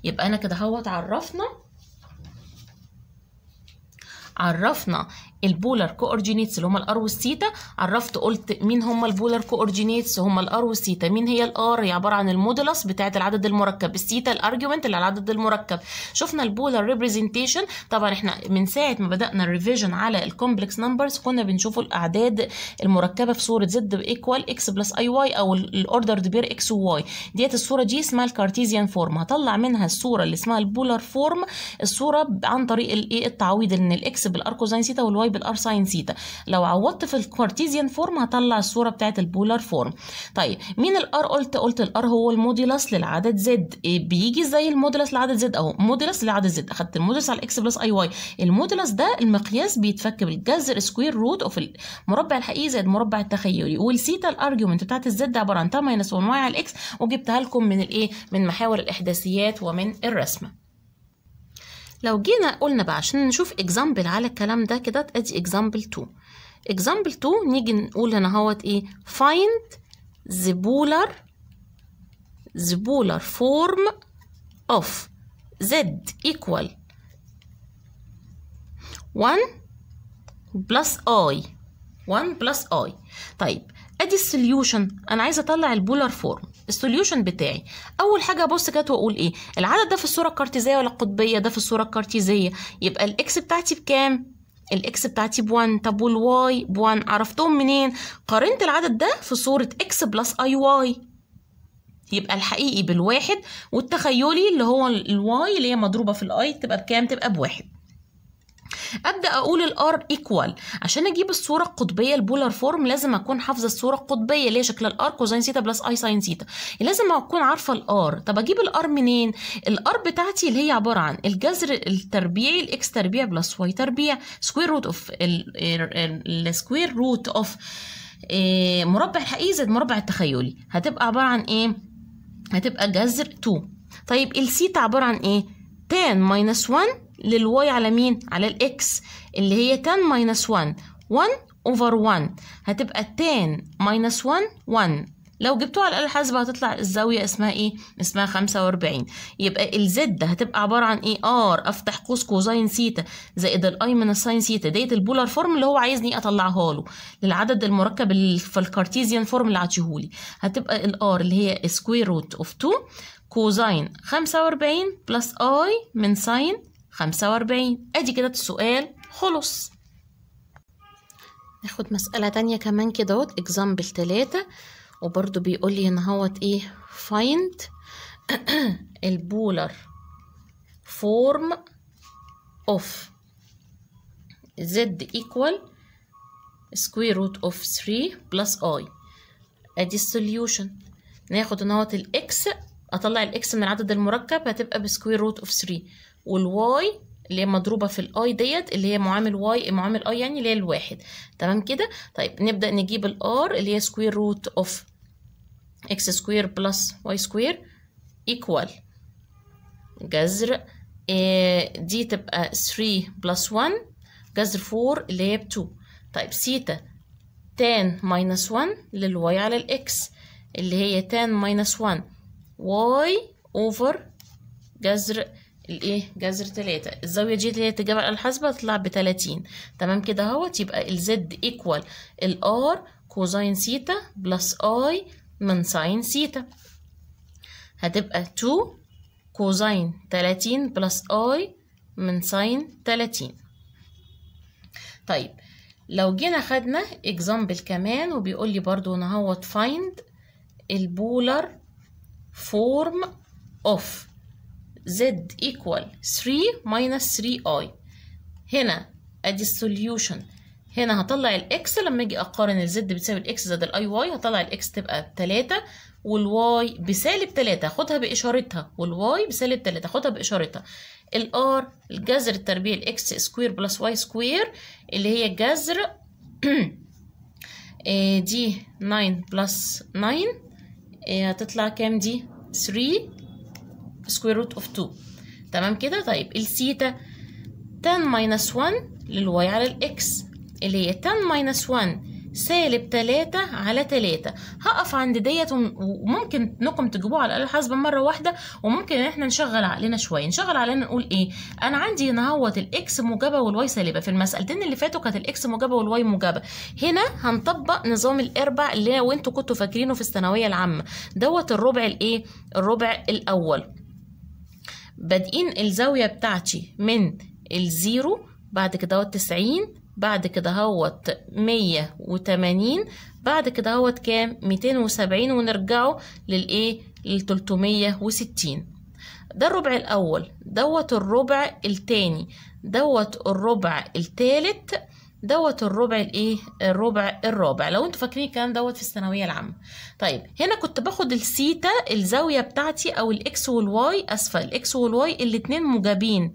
A: يبقى انا كده هوت عرفنا عرفنا البولر كوردينيتس اللي هم الار والثيتا عرفت قلت مين هم البولر كوردينيتس هم الار والثيتا مين هي الار هي عباره عن المودولس بتاعه العدد المركب الثيتا الارجيومنت اللي على العدد المركب شفنا البولر ريبريزنتيشن طبعا احنا من ساعه ما بدانا الريفيجن على الكومبلكس نمبرز كنا بنشوف الاعداد المركبه في صوره زد ايكوال اكس بلس اي واي او الاوردرد بير اكس وواي ديت الصوره دي اسمها الكارتيزيان فورم هطلع منها الصوره اللي اسمها البولر فورم الصوره عن طريق الايه التعويض ان الاكس بالار كوزين ثيتا والواي واي بالارساين سيتا لو عوضت في الكارتيزيان فورم هطلع الصوره بتاعت البولار فورم طيب مين الار قلت قلت الار هو المودولس للعدد زد إيه، بيجي زي المودولس لعدد زد اهو مودولس لعدد زد اخدت المودولس على الاكس بلس اي واي المودولس ده المقياس بيتفك بالجذر سكوير روت اوف المربع الحقيقي زائد المربع التخيلي والسيتا الارجيومنت بتاعت الزد عباره عن تا ماينس 1 واي على الاكس وجبتها لكم من الايه من محاور الاحداثيات ومن الرسمه لو جينا قلنا بقى عشان نشوف اكزامبل على الكلام ده كده ادي اكزامبل 2 اكزامبل 2 نيجي نقول هنا اهوت ايه فايند the polar the polar form of z equal 1 plus i 1 طيب ادي السوليوشن انا عايزه اطلع البولر فورم السوليوشن بتاعي اول حاجه ابص كده واقول ايه العدد ده في الصوره الكارتيزيه ولا القطبيه ده في الصوره الكارتيزيه يبقى الاكس بتاعتي بكام الاكس بتاعتي ب1 طب والواي ب1 عرفتهم منين قارنت العدد ده في صوره اكس بلس اي واي يبقى الحقيقي بالواحد والتخيلي اللي هو الواي اللي هي مضروبه في الاي تبقى بكام تبقى بواحد ابدا اقول الار ايكوال عشان اجيب الصوره القطبيه البولار فورم لازم اكون حافظه الصوره القطبيه اللي هي شكل الار كوزين ثيتا بلس اي ساين ثيتا لازم اكون عارفه الار طب اجيب الار منين الار بتاعتي اللي هي عباره عن الجذر التربيعي الاكس تربيع بلس واي تربيع سكوير روت اوف السكوير روت اوف مربع الحقيقي زائد مربع التخيلي هتبقى عباره عن ايه هتبقى جذر 2 طيب السيتا عباره عن ايه 10 ماينس 1 للواي على مين على الاكس اللي هي 10 ماينس 1 1 اوفر 1 هتبقى 10 ماينس 1 1 لو جبتوها على الآلة الحاسبة هتطلع الزاوية اسمها ايه؟ اسمها 45 يبقى الزد هتبقى عبارة عن ايه؟ ار افتح قوس كوزين سيتا زائد الاي من الساين سيتا ديت البولر فورم اللي هو عايزني اطلعها له للعدد المركب في الكارتيزيان فورم اللي عطيهولي هتبقى الار اللي هي سكوير روت اوف 2 كوزين 45 بلس اي من ساين خمسة وأربعين أدي كده السؤال خلص ناخد مسألة تانية كمان كده اهوت اكزامبل تلاتة وبرضو بيقول لي هنا اهوت ايه فايند البولر فورم اوف زد إيكوال سكوير روت اوف ثري بلس اي ادي السوليوشن ناخد هنا اهوت الاكس اطلع الاكس من العدد المركب هتبقى بسكوير روت اوف 3 والواي اللي هي مضروبه في الاي ديت اللي هي معامل واي معامل اي يعني اللي هي الواحد تمام كده طيب نبدا نجيب الار اللي هي سكوير روت اوف اكس سكوير بلس واي سكوير ايكوال جذر آه، دي تبقى 3 بلس 1 جذر 4 اللي هي ب 2 طيب سيتا تان ماينس 1 للواي على الاكس اللي هي تان ماينس 1 واي اوفر جذر الايه جذر 3 الزاويه جي اللي هي اتجاه الحاسبه هتطلع ب 30 تمام كده اهوت يبقى الزد ايكوال الار كوزين سيتا بلس اي من ساين سيتا هتبقى 2 كوزين 30 بلس اي من ساين 30 طيب لو جينا خدنا اكزامبل كمان وبيقول لي برضو ان هوت فايند البولر فورم اوف Z equal 3 minus 3i هنا ادي السوليوشن هنا هطلع الاكس لما اجي اقارن الزد بتساوي الاكس زائد الاي واي هطلع الاكس تبقى 3 والواي بسالب 3 خدها باشارتها والواي بسالب 3 خدها باشارتها الار الجذر التربيع الاكس سكوير بلس واي سكوير اللي هي جذر [CLEARS THROAT] آه، دي 9 بلس 9 هتطلع كام دي 3 سكوير روت اوف 2 تمام كده طيب الثيتا 10 ماينس 1 للواي على الاكس اللي هي 10 ماينس 1 سالب 3 على 3 هقف عند ديت وممكن انكم تجيبوه على الاقل حسب مرة واحدة وممكن ان احنا نشغل عقلنا شوية نشغل عقلنا نقول ايه انا عندي هنا اهوت الاكس موجبة والواي سالبة في المسألتين اللي فاتوا كانت الاكس موجبة والواي موجبة هنا هنطبق نظام الاربع اللي وانتوا كنتوا فاكرينه في الثانوية العامة دوت الربع الايه الربع الاول بادئين الزاوية بتاعتي من الزيرو بعد كده هو تسعين بعد كده هوت مية وتمانين بعد كده هوت كام ميتين وسبعين ونرجعه للايه للتلتمية وستين ده الربع الأول دوت الربع التاني دوت الربع التالت دوت الربع الايه الربع الرابع لو انتوا فاكرين الكلام دوت في الثانويه العامه طيب هنا كنت باخد السيتا الزاويه بتاعتي او الاكس والواي اسفل الاكس والواي الاثنين موجبين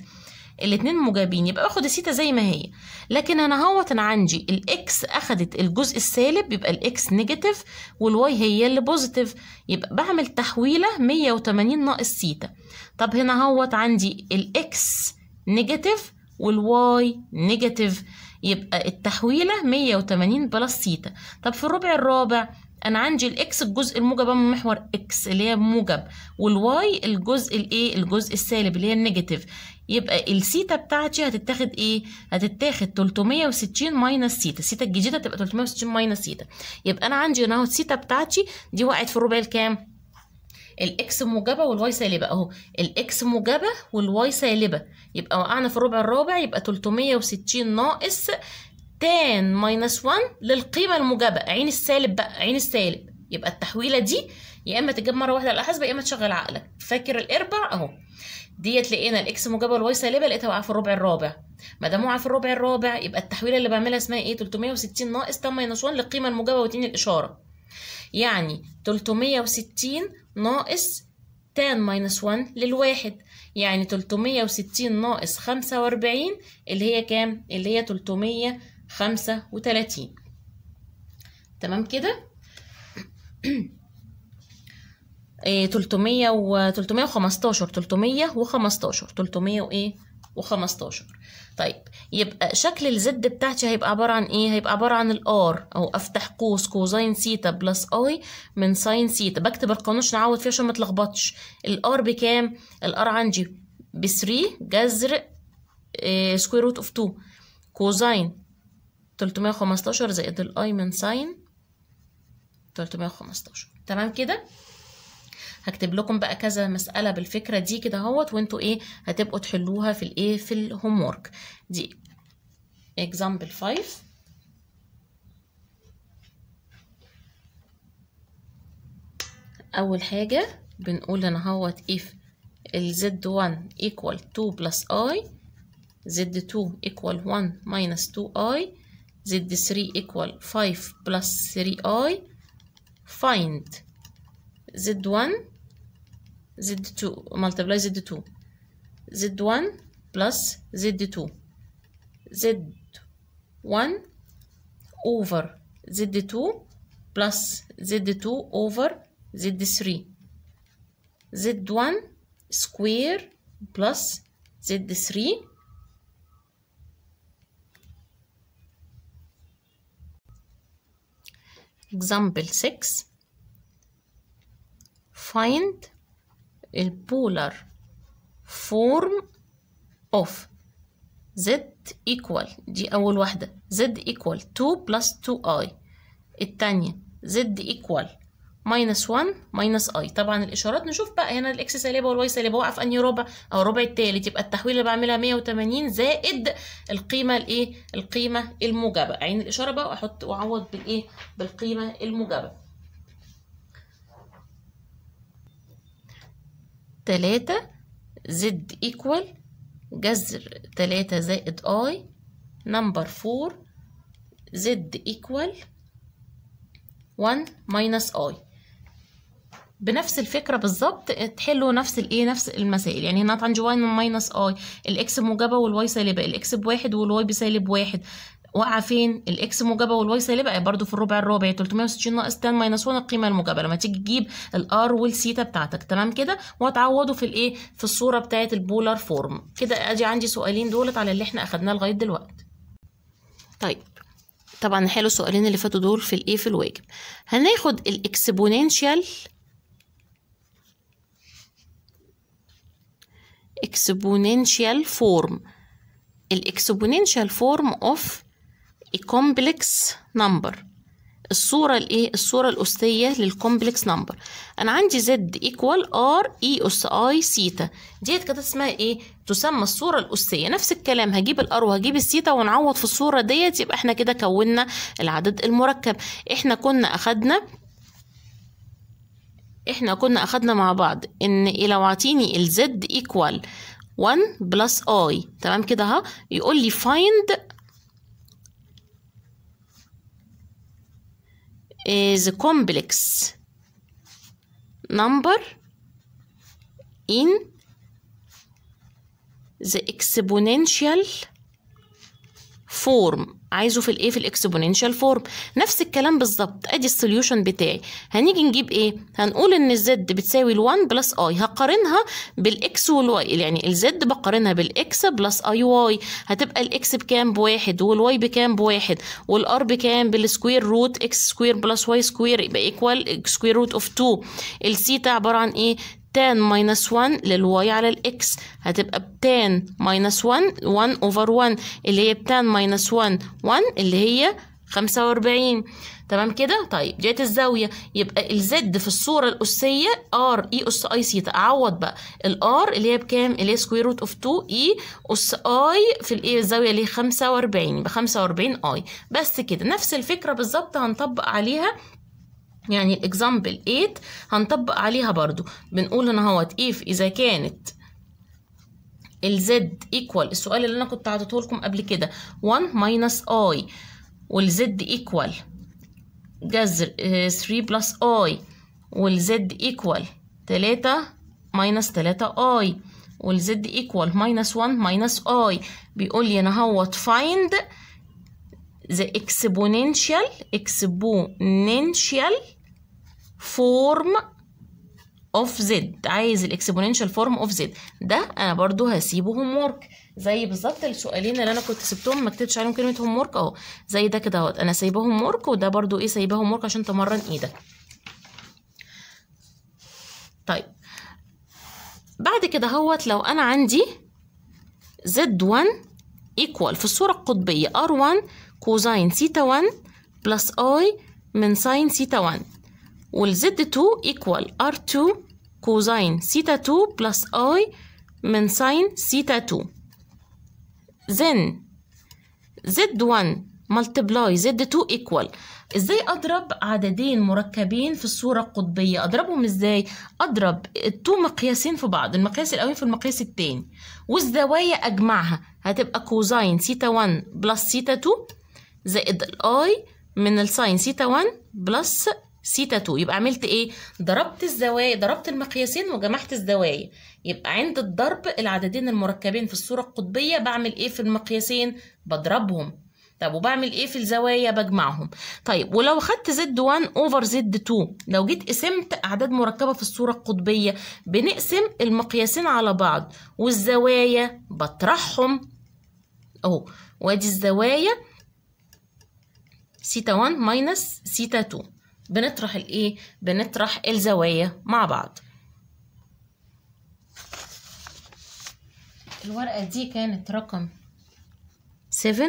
A: الاثنين موجبين يبقى باخد السيتا زي ما هي لكن انا هوت انا عندي الاكس اخدت الجزء السالب يبقى الاكس نيجاتيف والواي هي اللي بوزيتيف يبقى بعمل تحويله 180 ناقص سيتا طب هنا هوت عندي الاكس نيجاتيف والواي نيجاتيف يبقى التحويلة 180 بلس ثيتا طب في الربع الرابع انا عندي الاكس الجزء الموجب من محور اكس اللي هي موجب والواي الجزء الايه الجزء السالب اللي هي النيجاتيف يبقى الثيتا بتاعتي هتتاخد ايه هتتاخد 360 ماينس ثيتا، الثيتا الجديده تبقى 360 ماينس ثيتا، يبقى انا عندي هنا الثيتا بتاعتي دي وقعت في الربع الكام الاكس موجبه والواي سالبه اهو الاكس موجبه والواي سالبه يبقى وقعنا في الربع الرابع يبقى 360 ناقص تان ماينس 1 للقيمه الموجبه عين السالب بقى عين السالب يبقى التحويله دي يا اما تجيب مره واحده على الحاسبه يا اما تشغل عقلك فاكر الاربع اهو ديت لقينا الاكس موجبه والواي سالبه لقيتها واقعه في الربع الرابع ما دام واقعه في الربع الرابع يبقى التحويله اللي بعملها اسمها ايه 360 ناقص تان ماينس 1 للقيمه الموجبه وتين الاشاره يعني 360 ناقص تان ماينس 1 للواحد يعني 360 ناقص 45 اللي هي كام؟ اللي هي 335 تمام كده؟ [CLEARS THROAT] آه، إيه 300 و 315 315 300 وايه؟ و15 طيب يبقى شكل الزد بتاعتي هيبقى عبارة عن ايه؟ هيبقى عبارة عن الار او افتح قوس كوزين سيتا بلس اي من ساين سيتا بكتب القانون عشان اعوض فيها عشان ما اتلخبطش الار بكام؟ الار عندي ب 3 جذر سكوير روت اوف 2 كوزين 315 زائد الاي من ساين 315 تمام كده؟ هكتب لكم بقى كذا مساله بالفكره دي كده اهوت وانتوا ايه هتبقوا تحلوها في الايه في الهوم ورك دي اكزامبل 5 اول حاجه بنقول انا اهوت if الزد 1 equal 2 plus i زد 2 equal 1 minus 2i زد 3 equal 5 plus 3i find زد 1 Z2 multiply Z2 Z1 plus Z2 Z1 over Z2 plus Z2 over Z3 Z1 square plus Z3 Example 6 Find البولار فورم اوف زد ايكوال دي اول واحده زد ايكوال 2 بلس 2 اي التانية زد ايكوال ماينس 1 ماينس اي طبعا الاشارات نشوف بقى هنا الاكس سالبه والواي سالبه واقف انهي ربع او الربع التالت يبقى التحويل اللي بعملها 180 زائد القيمه الايه القيمه الموجبه اعين الاشاره بقى واحط واعوض بالايه بالقيمه الموجبه تلاتة زد إيكوال جذر تلاتة زائد أي نمبر فور زد إيكوال one ماينس أي بنفس الفكره بالظبط تحلوا نفس الايه نفس المسائل يعني هنا عندي واي من ماينس أي الاكس موجبه والواي سالبه الاكس بواحد والواي بسالب واحد واقعه فين الاكس موجبه والواي سالبه يبقى آه، برضو في الربع الرابع 360 ناقص 10 ماينس 1 القيمه الموجبه لما تيجي تجيب الار والثيتا بتاعتك تمام كده وهتعوضه في الايه في الصوره بتاعه البولار فورم كده ادي عندي سؤالين دولت على اللي احنا اخدناه لغايه دلوقتي طيب طبعا حلو السؤالين اللي فاتوا دول في الايه في الواجب هناخد الاكسبوننشال اكسبوننشال فورم الاكسبوننشال فورم اوف الكومبلكس نمبر الصورة الايه الصورة الأسية للكومبلكس نمبر أنا عندي زد ايكوال ار اي أس اي سيتا ديت كده اسمها ايه تسمى الصورة الأسية نفس الكلام هجيب الار وهجيب السيتا ونعوض في الصورة ديت يبقى احنا كده كونا العدد المركب احنا كنا أخدنا احنا كنا أخدنا مع بعض إن إيه لو عطيني الزد ايكوال 1 بلس اي تمام كده ها؟ يقول لي فايند is a complex number in the exponential فورم عايزه في الايه في الاكسبوننشال فورم نفس الكلام بالظبط ادي السوليوشن بتاعي هنيجي نجيب ايه هنقول ان الزد بتساوي ال1 بلس اي هقارنها بالاكس والواي يعني الزد بقارنها بالاكس بلس اي واي هتبقى الاكس بكام بواحد والواي بكام بواحد والار بكام بالسكوير روت اكس سكوير بلس واي سكوير يبقى ايكوال سكوير روت اوف 2 الثيتا عباره عن ايه tan minus 1 للواي على الاكس هتبقى بتان minus 1 1 over 1 اللي هي بتان minus 1 1 اللي هي 45 تمام كده طيب جت الزاويه يبقى الزد في الصوره الاسيه ار اي e اس اي سيتا اعوض بقى الار اللي هي بكام اللي هي سكوير روت اوف 2 اي اس اي في الايه الزاويه اللي هي 45 يبقى 45 اي بس كده نفس الفكره بالظبط هنطبق عليها يعني الاكزامبل 8 هنطبق عليها برضو بنقول هنا اهوت if اذا كانت الزد ايكوال السؤال اللي انا كنت عطيته لكم قبل كده 1 ماينس i والزد ايكوال جذر 3 آه، بلس i والزد ايكوال 3 ماينس 3 i والزد ايكوال ماينس 1 ماينس i بيقول لي انا هوت فايند the exponential exponential فورم اوف زد عايز الاكسبوننشال فورم اوف زد ده انا برضو هسيبه هوم ورك زي بالظبط السؤالين اللي انا كنت سبتهم ما كتبتش عليهم كلمه هوم ورك اهو زي ده كده اهوت انا سايباه هوم ورك وده برضو ايه سايباه هوم ورك عشان تمرن ايدك طيب بعد كده اهوت لو انا عندي زد 1 ايكوال في الصورة ار R1 كوزين سيتا 1 بلس اي من ساين سيتا 1 والزد 2 ايكوال r 2 كوزين سيتا 2 بلس I من ساين سيتا 2 then زد 1 multiply زد 2 equal ازاي اضرب عددين مركبين في الصوره القطبيه اضربهم ازاي اضرب التو مقياسين في بعض المقياس الاولاني في المقياس التاني والزوايا اجمعها هتبقى كوزين سيتا 1 بلس سيتا 2 زائد الاي من الساين سيتا 1 بلس سي تاتو يبقى عملت ايه ضربت الزوايا ضربت المقياسين وجمعت الزوايا يبقى عند الضرب العددين المركبين في الصوره القطبيه بعمل ايه في المقياسين بضربهم طب وبعمل ايه في الزوايا بجمعهم طيب ولو خدت زد 1 اوفر زد 2 لو جيت قسمت اعداد مركبه في الصوره القطبيه بنقسم المقياسين على بعض والزوايا بطرحهم اهو وادي الزوايا سيتا 1 ماينس سيتا 2 بنطرح الايه بنطرح الزوايا مع بعض الورقة دي كانت رقم 7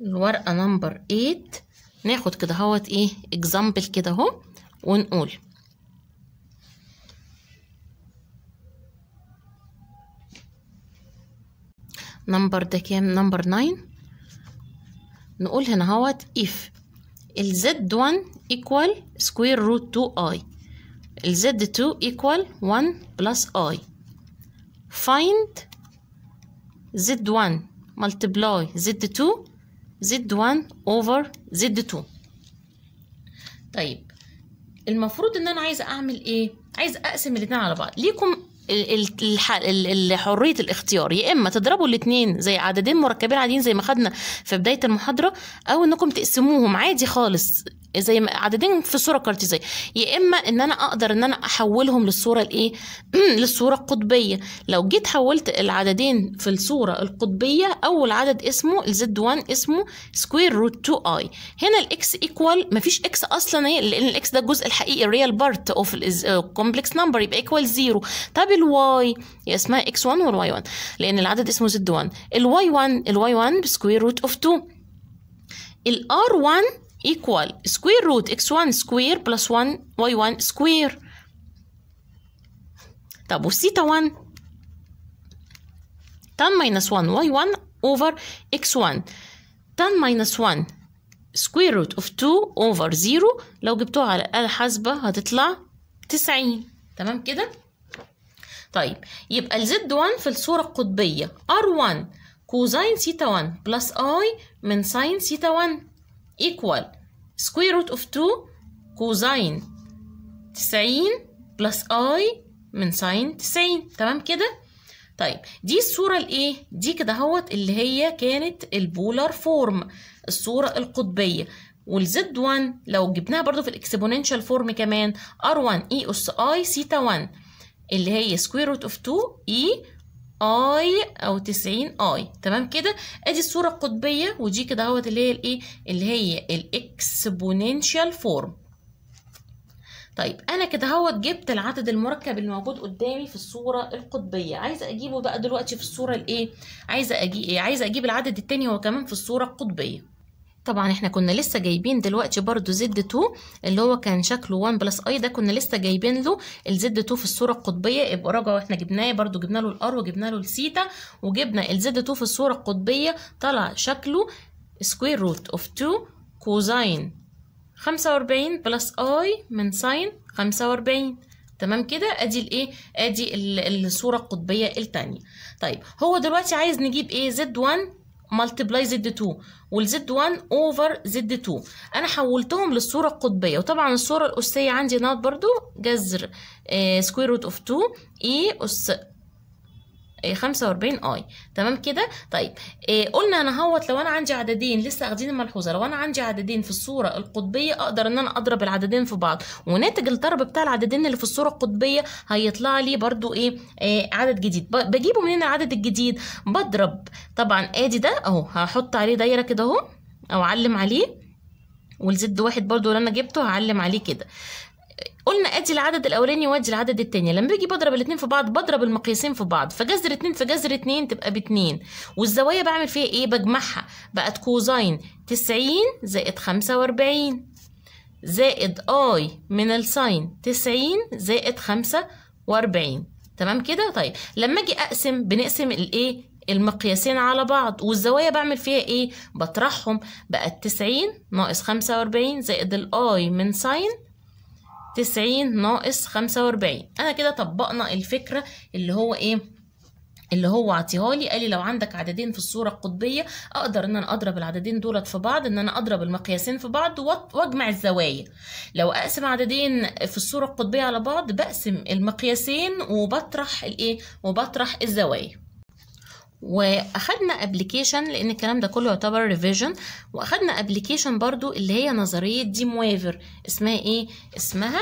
A: الورقة نمبر 8 ناخد كده اهوت ايه اكزامبل كده اهو ونقول نمبر ده كام نمبر 9 نقول هنا اهوت اف ال Z1 equal square root 2i ال Z2 equal 1 plus i find Z1 multiply Z2 Z1 over Z2 طيب المفروض ان انا عايزه اعمل ايه عايز اقسم الاثنين على بعض ليكم حريه الاختيار يا اما تضربوا الاتنين زي عددين مركبين عاديين زي ما خدنا في بدايه المحاضره او انكم تقسموهم عادي خالص زي ما عددين في الصوره الكارتيزيه يا اما ان انا اقدر ان انا احولهم للصوره الايه [CLEARS THROAT] للصوره القطبيه لو جيت حولت العددين في الصوره القطبيه اول عدد اسمه الزد 1 اسمه سكوير روت 2 اي هنا الاكس ايكوال مفيش اكس اصلا إيه؟ لان الاكس ده الجزء الحقيقي الريال بارت اوف الكومبلكس نمبر يبقى ايكوال زيرو طب الواي هي اسمها اكس 1 والواي 1 لان العدد اسمه زد 1 الواي 1 الواي 1 بسكوير روت اوف 2 الار 1 equal square root x1 square plus 1 y1 square طب والثيتا 1 10 minus 1 y1 over x1 10 minus 1 square root of 2 over 0 لو جبتوها على الآلة الحاسبة هتطلع 90 تمام كده؟ طيب يبقى ال z 1 في الصورة القطبية R1 كوزين سيتا 1 بلس I من ساين سيتا 1 equal square root of 2 cosine 90 plus i من ساين 90 تمام كده طيب دي الصورة الايه دي كده هوت اللي هي كانت البولار فورم الصورة القطبية والزد 1 لو جبناها برضو في الاكسبوننشال فورم كمان ار 1 اي اس i سيتا 1 اللي هي سكوير روت اوف 2 اي اي او 90 اي تمام كده ادي الصوره القطبيه ودي كده اهوت اللي هي الايه اللي هي الاكسبوننشال فورم طيب انا كده اهوت جبت العدد المركب الموجود قدامي في الصوره القطبيه عايزه اجيبه بقى دلوقتي في الصوره الايه عايزه ايه عايزه اجيب العدد التاني هو كمان في الصوره القطبيه طبعا احنا كنا لسه جايبين دلوقتي برضو زد 2 اللي هو كان شكله 1 بلس اي ده كنا لسه جايبين له الزد 2 في الصوره القطبيه يبقى راجع واحنا جبناه برضو جبنا له الار وجبنا له الثيتا وجبنا الزد 2 في الصوره القطبيه طلع شكله سكوير روت اوف 2 كوزاين 45 بلس اي من ساين 45 تمام كده ادي الايه ادي الصوره القطبيه الثانيه طيب هو دلوقتي عايز نجيب ايه زد 1 مالتبلاي زد 2 والزد 1 اوفر زد 2 انا حولتهم للصوره القطبيه وطبعا الصوره الاسيه عندي هنا برضو جذر سكوير روت اوف 2 اي اس 45 آه، اي تمام كده طيب إيه قلنا انا هوت لو انا عندي عددين لسه اخدين الملحوظه لو انا عندي عددين في الصوره القطبيه اقدر ان انا اضرب العددين في بعض وناتج الضرب بتاع العددين اللي في الصوره القطبيه هيطلع لي برده إيه, ايه عدد جديد بجيبه منين العدد الجديد بضرب طبعا ادي ده اهو هحط عليه دايره كده اهو او اعلم عليه والزد واحد برضو اللي انا جبته هعلم عليه كده قلنا ادي العدد الاولاني وادي العدد التاني لما باجي بضرب الاثنين في بعض بضرب المقياسين في بعض فجذر اتنين في جذر اتنين تبقى باتنين والزوايا بعمل فيها ايه بجمعها بقت كوزاين تسعين زائد خمسة واربعين زائد اي من الساين تسعين زائد خمسة واربعين تمام كده طيب لما اجي اقسم بنقسم الايه المقياسين على بعض والزوايا بعمل فيها ايه بطرحهم بقت تسعين ناقص خمسة واربعين زائد الاي من ساين تسعين ناقص خمسة وأربعين أنا كده طبقنا الفكرة اللي هو إيه اللي هو عطيها لي قال لي لو عندك عددين في الصوره القطبيه اقدر ان انا اضرب العددين دولت في بعض ان انا اضرب المقياسين في بعض واجمع الزوايا لو اقسم عددين في الصوره القطبيه على بعض بقسم المقياسين وبطرح الايه وبطرح الزوايا واخدنا ابلكيشن لان الكلام ده كله يعتبر ريفيجن واخدنا ابلكيشن برضو اللي هي نظريه دي موافر اسمها ايه اسمها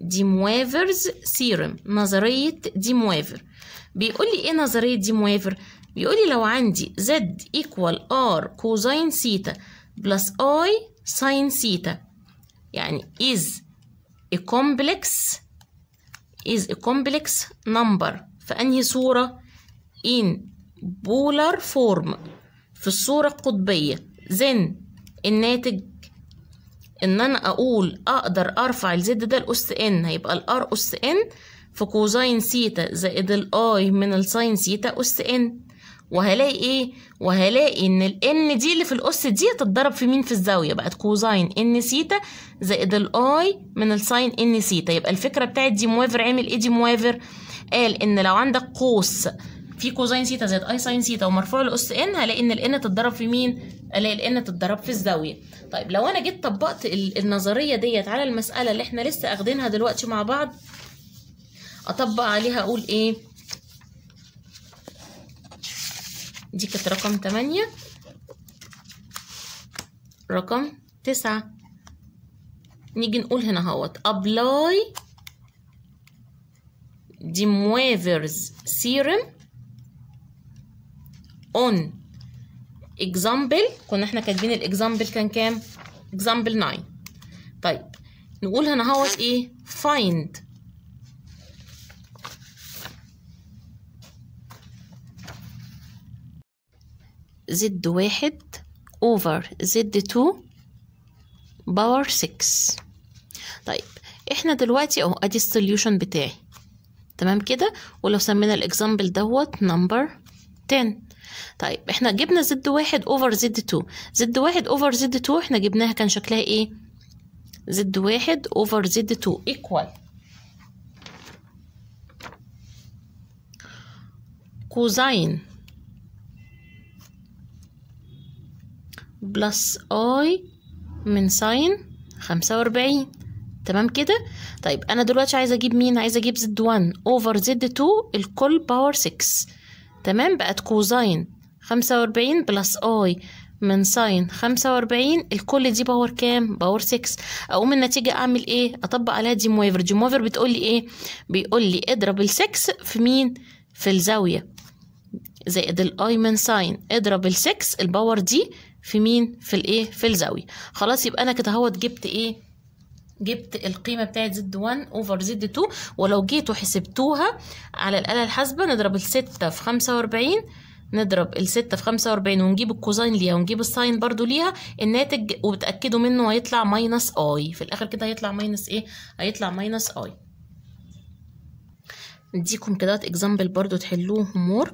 A: دي موافرز سيرم نظريه موافر بيقول لي ايه نظريه موافر بيقول لي لو عندي زد ايكوال ار كوزين سيتا بلس اي ساين سيتا يعني is a complex is a complex number في أنهي صورة إن بولر فورم في الصورة القطبية زن الناتج ان انا اقول اقدر ارفع الزد ده لاس ان هيبقى الار اس ان في كوزاين سيتا زائد الاي من الساين سيتا اس ان وهلاقي ايه وهلاقي ان الان دي اللي في الاس دي هتتضرب في مين في الزاويه بقت كوزاين ان سيتا زائد الاي من الساين ان سيتا يبقى الفكره بتاعت دي موافر عامل ايه دي موافر قال ان لو عندك قوس في كوزين سيتا زائد اي ساين سيتا ومرفوع لاس ان هلاقي ان الان تتضرب في مين؟ الاقي الان تتضرب في الزاويه. طيب لو انا جيت طبقت النظريه ديت على المساله اللي احنا لسه اخدينها دلوقتي مع بعض اطبق عليها اقول ايه؟ دي كانت رقم 8 رقم 9 نيجي نقول هنا اهوت ابلاي دي مويفرز سيرم اون اكزامبل كنا احنا كاتبين الاكزامبل كان كام اكزامبل 9 طيب نقول هنا هوت ايه فايند زد واحد اوفر زد 2 باور 6 طيب احنا دلوقتي اهو ادي السوليوشن بتاعي تمام كده ولو سمينا الاكزامبل دوت نمبر 10 طيب احنا جبنا زد واحد اوفر زد 2 زد واحد اوفر زد 2 احنا جبناها كان شكلها ايه زد واحد اوفر زد 2 ايكوال كوزين بلس اي من ساين خمسة وأربعين تمام كده طيب انا دلوقتي عايزه اجيب مين عايزه اجيب زد 1 اوفر زد 2 الكل باور 6 تمام بقت كوزاين 45 بلس اي من ساين 45 الكل دي باور كام باور 6 اقوم النتيجه اعمل ايه اطبق عليها دي مويفر دي مويفر بتقول لي ايه بيقول لي اضرب ال6 في مين في الزاويه زائد الاي من ساين اضرب ال6 الباور دي في مين في الايه في الزاويه خلاص يبقى انا كده اهوت جبت ايه جبت القيمة بتاعت زد 1 اوفر زد 2 ولو جيتوا حسبتوها على الآلة الحاسبة نضرب 6 في 45 نضرب ال 6 في 45 ونجيب الكوزين ليها ونجيب الساين برضو ليها الناتج وبتأكدوا منه هيطلع ماينس اي في الآخر كده هيطلع ماينس ايه هيطلع ماينس اي نديكم كده اكزامبل برضو تحلوه هوم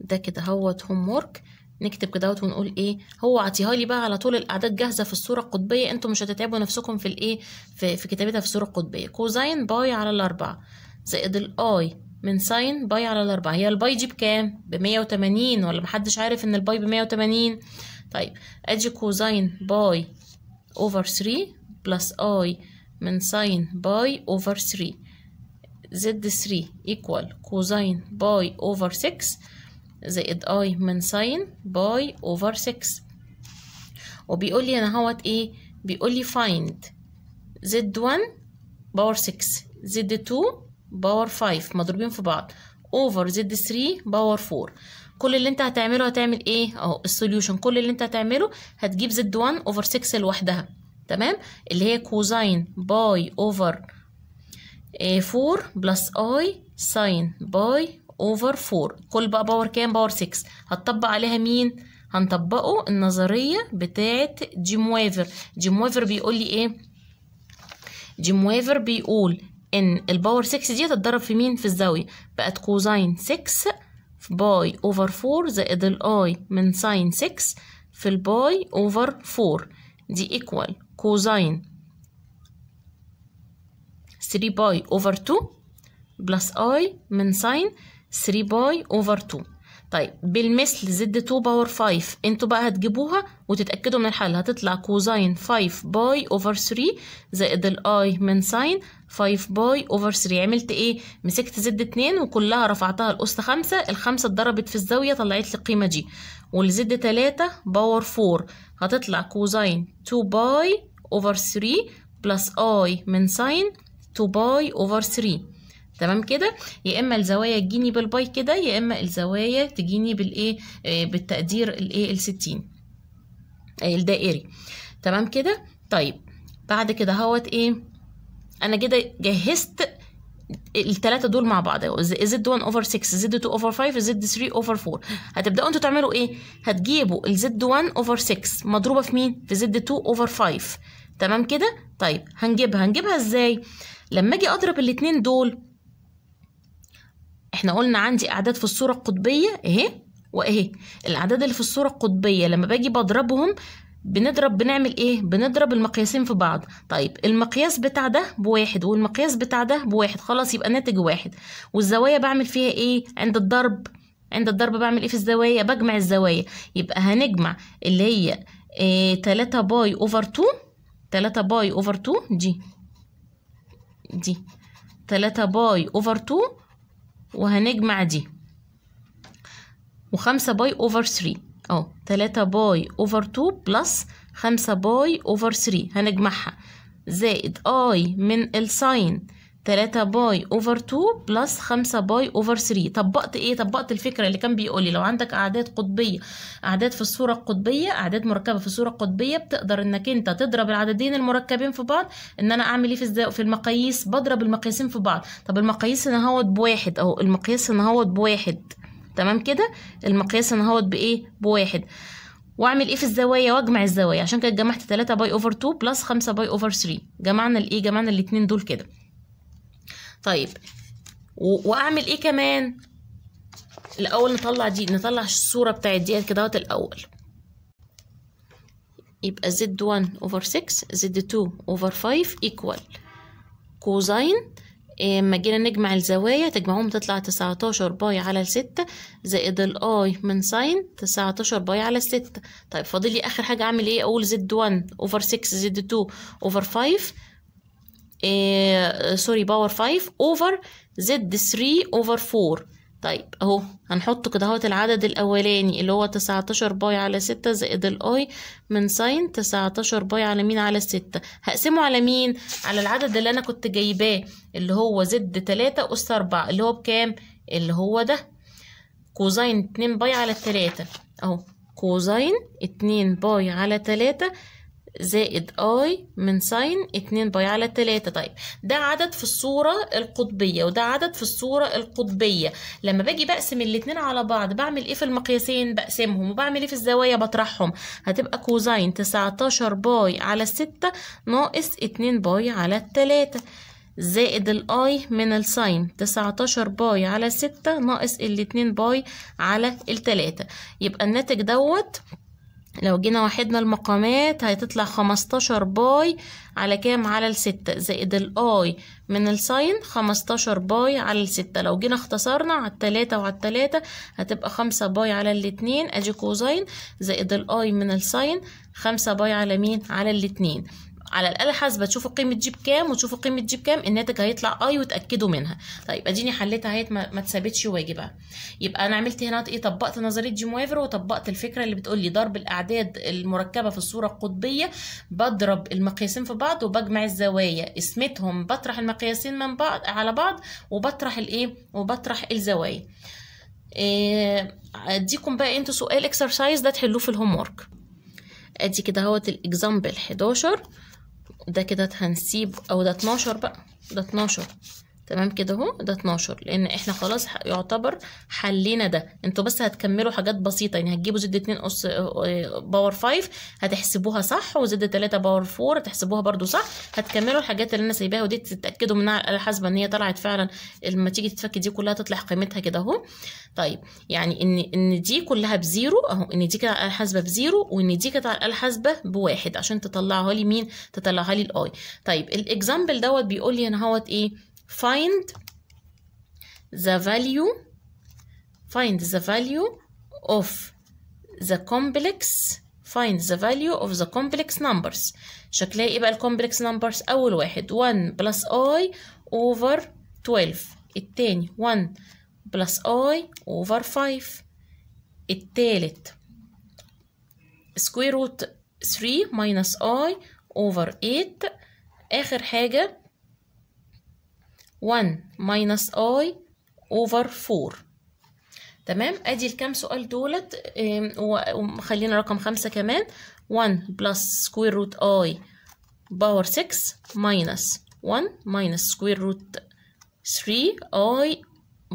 A: ده كده هوت هوم ورك نكتب كدهوت ونقول ايه هو عطيها لي بقى على طول الاعداد جاهزه في الصوره القطبيه انتم مش هتتعبوا نفسكم في الايه في, في كتابتها في الصوره القطبيه كوزين باي على الاربعه زائد الاي من ساين باي على الاربعه هي الباي دي بكام ب 180 ولا محدش عارف ان الباي ب 180 طيب ادي كوزين باي اوفر 3 بلس اي من ساين باي اوفر 3 زد 3 ايكوال كوزين باي اوفر 6 زائد اي من ساين باي اوفر 6 وبيقول لي انا هوت ايه بيقول لي فايند زد 1 باور 6 زد 2 باور 5 مضروبين في بعض اوفر زد 3 باور 4 كل اللي انت هتعمله هتعمل ايه اهو السوليوشن كل اللي انت هتعمله هتجيب زد 1 اوفر 6 لوحدها تمام اللي هي كوزاين باي اوفر 4 بلس اي ساين باي اوفر 4 كل بقى باور كام باور 6 هتطبق عليها مين هنطبقه النظريه بتاعه جيم ويفر جيم ويفر بيقول لي ايه جيم ويفر بيقول ان الباور 6 دي هتتضرب في مين في الزاويه بقت كوزاين 6 باي اوفر 4 زائد الاي من ساين 6 في الباي اوفر 4 دي ايكوال كوزاين 3 باي اوفر 2 بلس اي من ساين 3 باي اوفر 2 طيب بالمثل زد 2 باور 5 انتوا بقى هتجيبوها وتتاكدوا من الحل هتطلع كوزاين 5 باي اوفر 3 زائد الاي من ساين 5 باي اوفر 3 عملت ايه مسكت زد 2 وكلها رفعتها لاس 5 الخمسه اتضربت في الزاويه طلعت لي القيمه دي والزد 3 باور 4 هتطلع كوزاين 2 باي اوفر 3 بلس اي من ساين 2 باي اوفر 3 تمام كده يا اما الزوايا تجيني بالباي كده يا اما الزوايا تجيني بالايه آه، بالتقدير الايه الستين آه، الدائري تمام كده طيب بعد كده هوت ايه انا كده جهزت الثلاثه دول مع بعض زد 1 اوفر 6 زد 2 اوفر 5 زد 3 اوفر 4 هتبداوا انتوا تعملوا ايه هتجيبوا الزد 1 اوفر 6 مضروبه في مين في زد 2 اوفر 5 تمام كده طيب هنجيبها هنجيبها ازاي لما اجي اضرب الاثنين دول احنا قلنا عندي اعداد في الصوره القطبيه اهي واهي الاعداد اللي في الصوره القطبيه لما باجي بضربهم بنضرب بنعمل ايه بنضرب المقياسين في بعض طيب المقياس بتاع ده بواحد والمقياس بتاع ده بواحد خلاص يبقى ناتج واحد والزوايا بعمل فيها ايه عند الضرب عند الضرب بعمل ايه في الزوايا بجمع الزوايا يبقى هنجمع اللي هي إيه 3 باي اوفر 2 3 باي اوفر 2 دي دي 3 باي اوفر 2 وهنجمع دي وخمسة باي أوفر ثري أو تلاتة باي أوفر تو بلس خمسة باي أوفر ثري هنجمعها زائد أي من الساين 3 باي اوفر 2 بلس 5 باي اوفر 3 طبقت ايه طبقت الفكره اللي كان بيقول لي لو عندك اعداد قطبيه اعداد في الصوره القطبيه اعداد مركبه في الصوره القطبيه بتقدر انك انت تضرب العددين المركبين في بعض ان انا اعمل ايه في في المقاييس بضرب المقاييسين في بعض طب المقاييس هنا اهوت بواحد اهو المقياس هنا اهوت بواحد تمام كده المقياس هنا اهوت بايه بواحد واعمل ايه في الزوايا واجمع الزوايا عشان كده جمعت 3 باي اوفر 2 بلس 5 باي اوفر 3 جمعنا الايه جمعنا الاتنين دول كده طيب واعمل ايه كمان الاول نطلع دي نطلع الصوره بتاعت دي كده الاول يبقى z1 over 6 z2 over 5 equal كوزين اما آه، جينا نجمع الزوايا تجمعهم تطلع 19 باي على الستة زائد الاي من ساين 19 باي على الستة طيب فاضل لي اخر حاجة اعمل ايه اقول زد 1 اوفر 6 زد 2 اوفر 5 إيه، سوري باور 5 اوفر زد 3 اوفر 4 طيب اهو هنحط كده اهوت العدد الاولاني اللي هو 19 باي على 6 زائد الاي من ساين 19 باي على مين على 6 هقسمه على مين على العدد اللي انا كنت جايباه اللي هو زد 3 اس 4 اللي هو بكام اللي هو ده كوزين 2 باي على 3 اهو كوزين 2 باي على 3 زائد اي من ساين 2 باي على 3 طيب ده عدد في الصورة القطبية وده عدد في الصورة القطبية لما باجي بقسم الاتنين على بعض بعمل ايه في المقياسين بقسمهم وبعمل ايه في الزوايا بطرحهم هتبقى كوزين 19 باي على ستة ناقص 2 باي على تلاتة زائد الاي من الساين 19 باي على 6 ناقص الاتنين باي على التلاتة يبقى الناتج دوت لو جينا وحدنا المقامات هتطلع خمستاشر باي على كام على الستة زائد الاي من الساين خمستاشر باي على الستة لو جينا اختصرنا على التلاتة وعلى التلاتة هتبقى خمسة باي على الاتنين ادي كوزين زائد الاي من الساين خمسة باي على مين على الاتنين على الاقل الالحز تشوفوا قيمه جيب كام وتشوفوا قيمه جيب كام الناتج هيطلع اي آه وتاكدوا منها طيب اديني حليتها اهي ما اتثبتش واجبها يبقى انا عملت هنا ايه طبقت نظريه جيم ويفر وطبقت الفكره اللي بتقول لي ضرب الاعداد المركبه في الصوره القطبيه بضرب المقياسين في بعض وبجمع الزوايا اسمتهم بطرح المقياسين من بعض على بعض وبطرح الايه وبطرح الزوايا آه، اديكم بقى انتوا سؤال اكسرسايز ده تحلوه في الهوم ورك ادي كده اهوت الاكزامبل 11 ده كده هنسيب او ده 12 بقى ده 12 تمام كده اهو ده 12 لان احنا خلاص يعتبر حلينا ده انتوا بس هتكملوا حاجات بسيطه يعني هتجيبوا زد 2 اس آه، باور 5 هتحسبوها صح وزد 3 باور 4 هتحسبوها برده صح هتكملوا الحاجات اللي انا سايباها ودي تتاكدوا منها على الاله الحاسبه ان هي طلعت فعلا لما تيجي تتفك دي كلها تطلع قيمتها كده اهو طيب يعني ان ان دي كلها بزيرو اهو ان دي كده على الاله الحاسبه بزيرو وان دي كده على الاله الحاسبه بواحد عشان تطلعها لي مين تطلعها لي الاي طيب الاكزامبل دوت بيقول لي انا هوت ايه find the value find the value of the complex find the value of the complex numbers شكلها يبقى complex numbers أول واحد 1 plus i over 12 الثاني 1 plus i over 5 التالت square root 3 minus i over 8 آخر حاجة 1 minus i over 4 تمام ادي الكام سؤال دولت وخلينا رقم 5 كمان 1 plus square root i power 6 minus 1 minus square root 3 i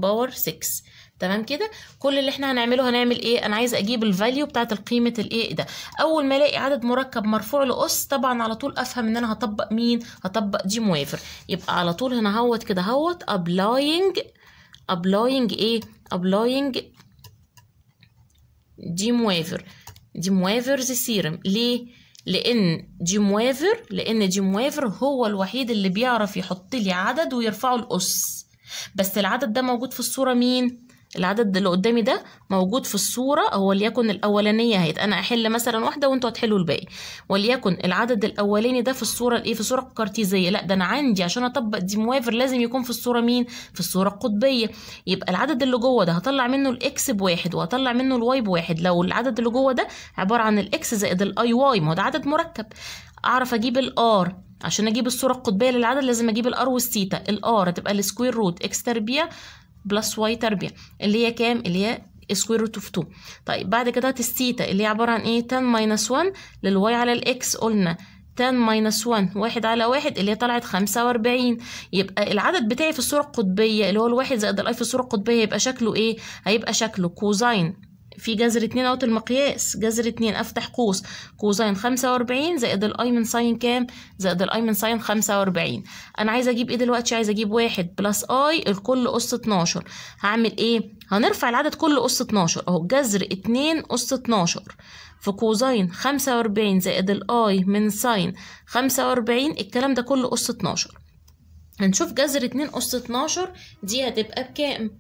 A: power 6 تمام كده كل اللي احنا هنعمله هنعمل ايه انا عايزه اجيب الفاليو بتاعه القيمه الايه ده اول ما الاقي عدد مركب مرفوع لاس طبعا على طول افهم ان انا هطبق مين هطبق دي موافر يبقى على طول هنا هوت كده هوت ابلاينج ابلاينج ايه ابلاينج دي موافر دي موافرز سيرم ليه لان جيم موافر لان جيم موافر هو الوحيد اللي بيعرف يحط لي عدد ويرفعه الاس بس العدد ده موجود في الصوره مين العدد اللي قدامي ده موجود في الصورة هو ليكن الأولانية هيت أنا أحل مثلا واحدة وأنتوا هتحلوا الباقي وليكن العدد الأولاني ده في الصورة الإيه في الصورة الكارتيزية لا ده أنا عندي عشان أطبق دي موافر لازم يكون في الصورة مين في الصورة القطبية يبقى العدد اللي جوه ده هطلع منه الإكس بواحد وهطلع منه الواي بواحد لو العدد اللي جوه ده عبارة عن الإكس زائد الأي واي ما هو ده عدد مركب أعرف أجيب الآر عشان اجيب الصوره القطبيه للعدد لازم اجيب الار والثيتا الار هتبقى السكوير روت اكس تربيع بلس واي تربيع اللي هي كام اللي هي سكوير روت اوف 2 طيب بعد كده ثيتا اللي هي عباره عن ايه 10 ماينس 1 للواي على الاكس قلنا 10 ماينس 1 واحد على واحد اللي هي طلعت 45 يبقى العدد بتاعي في الصوره القطبيه اللي هو الواحد زائد الاي في الصوره القطبيه يبقى شكله ايه هيبقى شكله كوزين في جذر اتنين اوت المقياس جذر اتنين افتح قوس كوزين خمسة واربعين زائد الاي من ساين كام زائد الاي من ساين خمسة واربعين انا عايزه اجيب ايه دلوقتي عايزه اجيب واحد بلس اي الكل اس اتناشر هعمل ايه هنرفع العدد كل اس اتناشر اهو جذر اتنين اس اتناشر في كوزين خمسة واربعين زائد الاي من ساين خمسة واربعين الكلام ده كله اس اتناشر هنشوف جذر اتنين اس اتناشر دي هتبقى بكام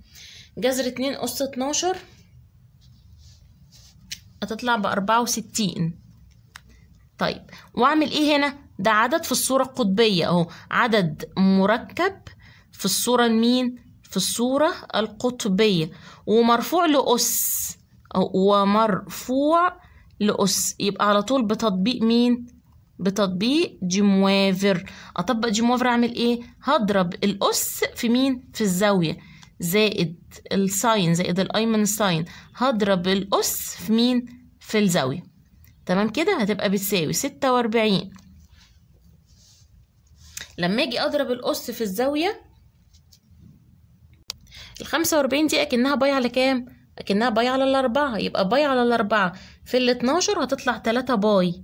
A: جذر اتنين اس اتناشر هتطلع بأربعة وستين طيب وأعمل إيه هنا؟ ده عدد في الصورة القطبية أهو عدد مركب في الصورة لمين؟ في الصورة القطبية ومرفوع لأس ومرفوع لأس يبقى على طول بتطبيق مين؟ بتطبيق جيموافر أطبق جيموافر أعمل إيه؟ هضرب الأس في مين؟ في الزاوية زائد الساين زائد الايمنستاين هضرب الأس في مين؟ في الزاوية تمام كده هتبقى بتساوي ستة وأربعين لما اجي اضرب الأس في الزاوية الخمسة وأربعين دي أكنها باي على كام؟ أكنها باي على الأربعة يبقى باي على الأربعة في الاتناشر هتطلع تلاتة باي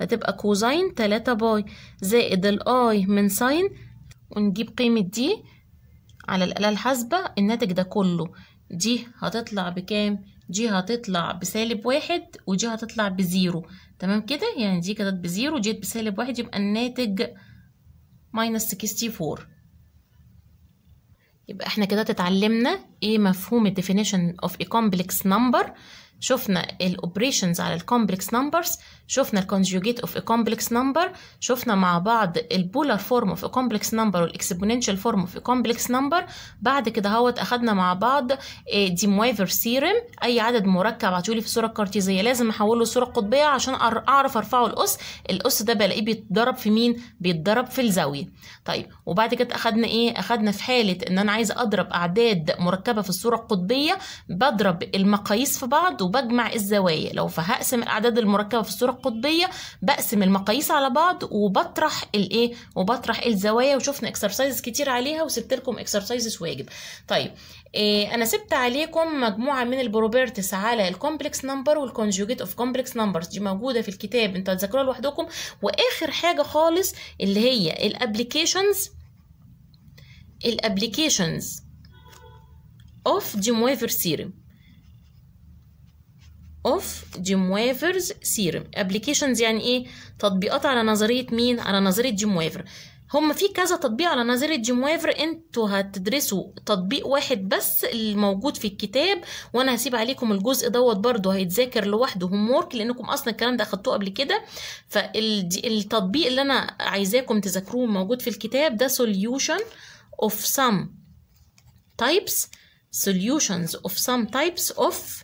A: هتبقى كوزين تلاتة باي زائد الآي من ساين ونجيب قيمة دي على الآلة الحاسبة الناتج ده كله دي هتطلع بكام؟ دي هتطلع بسالب واحد ودي هتطلع بزيرو تمام كده يعني دي كانت بزيرو دي بسالب واحد يبقى الناتج ماينس فور يبقى احنا كده تتعلمنا ايه مفهوم الديفينيشن اوف a complex number شفنا الاوبريشنز على الكومبلكس نمبرز شفنا الكونجوجيت اوف ا كومبلكس نمبر شفنا مع بعض البولر فورم اوف ا كومبلكس نمبر والاكسبوننشال فورم اوف ا كومبلكس نمبر بعد كده اهوت اخدنا مع بعض دي مويفر سيرم اي عدد مركب بعتولي في صوره كارتيزيه لازم احوله صوره قطبيه عشان اعرف ارفعه الاس الاس ده بلاقيه بيتضرب في مين بيتضرب في الزاويه طيب وبعد كده اخدنا ايه اخدنا في حاله ان انا عايزه اضرب اعداد مركبه في الصوره القطبيه بضرب المقاييس في بعض وبجمع الزوايا لو فهقسم الأعداد المركبة في الصورة القطبية بقسم المقاييس على بعض وبطرح الإيه وبطرح الزوايا وشفنا اكسرسايزز كتير عليها وسبت لكم اكسرسايزز واجب طيب إيه انا سبت عليكم مجموعه من البروبرتس على الكومبلكس نمبر والكونجوجيت اوف كومبلكس نمبرز دي موجوده في الكتاب انتوا هتذاكروها لوحدكم واخر حاجه خالص اللي هي الابلكيشنز الابلكيشنز اوف دي ويفر سيريم اوف جيم ويفرز سيرم ابلكيشنز يعني ايه تطبيقات على نظريه مين على نظريه جيم ويفر هم في كذا تطبيق على نظرية جيم ويفر انتوا هتدرسوا تطبيق واحد بس الموجود في الكتاب وانا هسيب عليكم الجزء دوت برضو هيتذاكر لوحده هوم وورك لانكم اصلا الكلام ده اخدتوه قبل كده فالتطبيق اللي انا عايزاكم تذاكروه موجود في الكتاب ده solution of some types solutions of some types of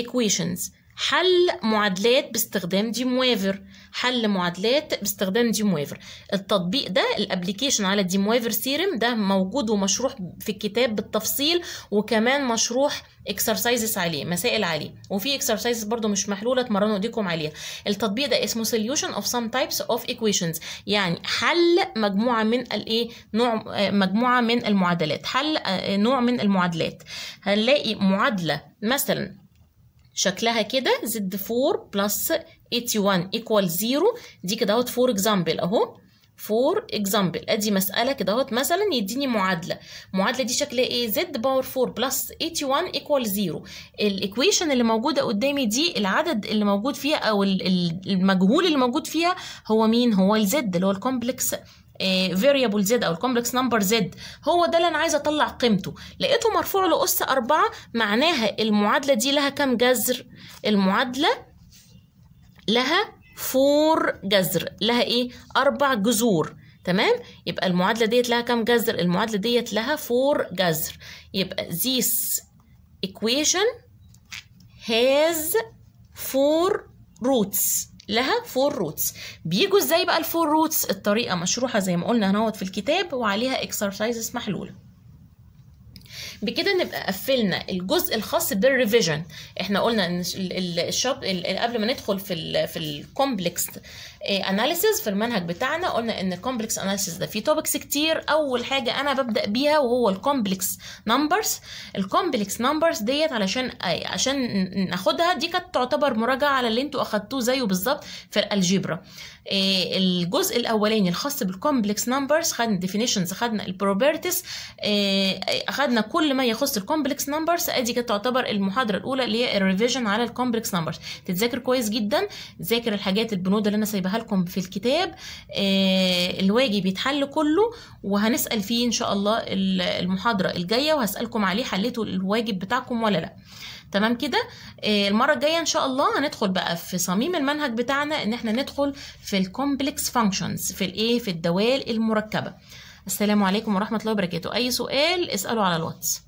A: equations حل معادلات باستخدام دي موافر حل معادلات باستخدام دي موافر التطبيق ده الابليكيشن على دي موافر سيرم ده موجود ومشروح في الكتاب بالتفصيل وكمان مشروح اكسرسايزز عليه مسائل عليه وفي اكسرسايزز برضو مش محلوله اتمرنوا ايديكم عليها التطبيق ده اسمه solution of some types of equations يعني حل مجموعه من الايه نوع مجموعه من المعادلات حل آه، نوع من المعادلات هنلاقي معادله مثلا شكلها كده زد 4 بلس 81 ايكوال 0 دي كده اهوت فور اكزامبل اهو فور اكزامبل ادي مساله كده اهوت مثلا يديني معادله المعادله دي شكلها ايه زد باور 4 بلس 81 ايكوال 0 الايكويشن اللي موجوده قدامي دي العدد اللي موجود فيها او المجهول اللي موجود فيها هو مين هو الزد اللي هو الكومبلكس فيريبل آه، زد او الكومبلكس نمبر زد هو ده اللي انا عايزه اطلع قيمته لقيته مرفوع له اس 4 معناها المعادله دي لها كام جذر المعادله لها فور جذر لها ايه اربع جذور تمام يبقى المعادله ديت لها كام جذر المعادله ديت لها فور جذر يبقى this equation has four roots لها فور روتس بيجوا ازاي بقى الفور روتس الطريقه مشروحه زي ما قلنا هنقعد في الكتاب وعليها اكسرسايزز محلوله بكده نبقى قفلنا الجزء الخاص بالريفيجن احنا قلنا ان الشاب قبل ما ندخل في الـ في الكومبلكس اناليسيز في المنهج بتاعنا قلنا ان الكومبلكس اناليسيز ده فيه توبكس كتير اول حاجه انا ببدا بيها وهو الكومبلكس نمبرز الكومبلكس نمبرز ديت علشان عشان ناخدها دي كانت تعتبر مراجعه على اللي انتوا اخدتوه زيه بالظبط في الالجبرا إيه، الجزء الاولاني الخاص بالكومبلكس نمبرز خدنا الديفينيشنز خدنا البروبرتيز إيه، اخدنا كل ما يخص الكومبلكس نمبرز ادي كانت تعتبر المحاضره الاولى اللي هي الريفيجن على الكومبلكس نمبرز تتذاكر كويس جدا ذاكر الحاجات البنود اللي انا سايبها لكم في الكتاب آه، الواجب يتحل كله وهنسال فيه ان شاء الله المحاضره الجايه وهسالكم عليه حليتوا الواجب بتاعكم ولا لا تمام كده آه، المره الجايه ان شاء الله هندخل بقى في صميم المنهج بتاعنا ان احنا ندخل في الكومبلكس فانكشنز في الايه في الدوال المركبه السلام عليكم ورحمه الله وبركاته اي سؤال اساله على الواتس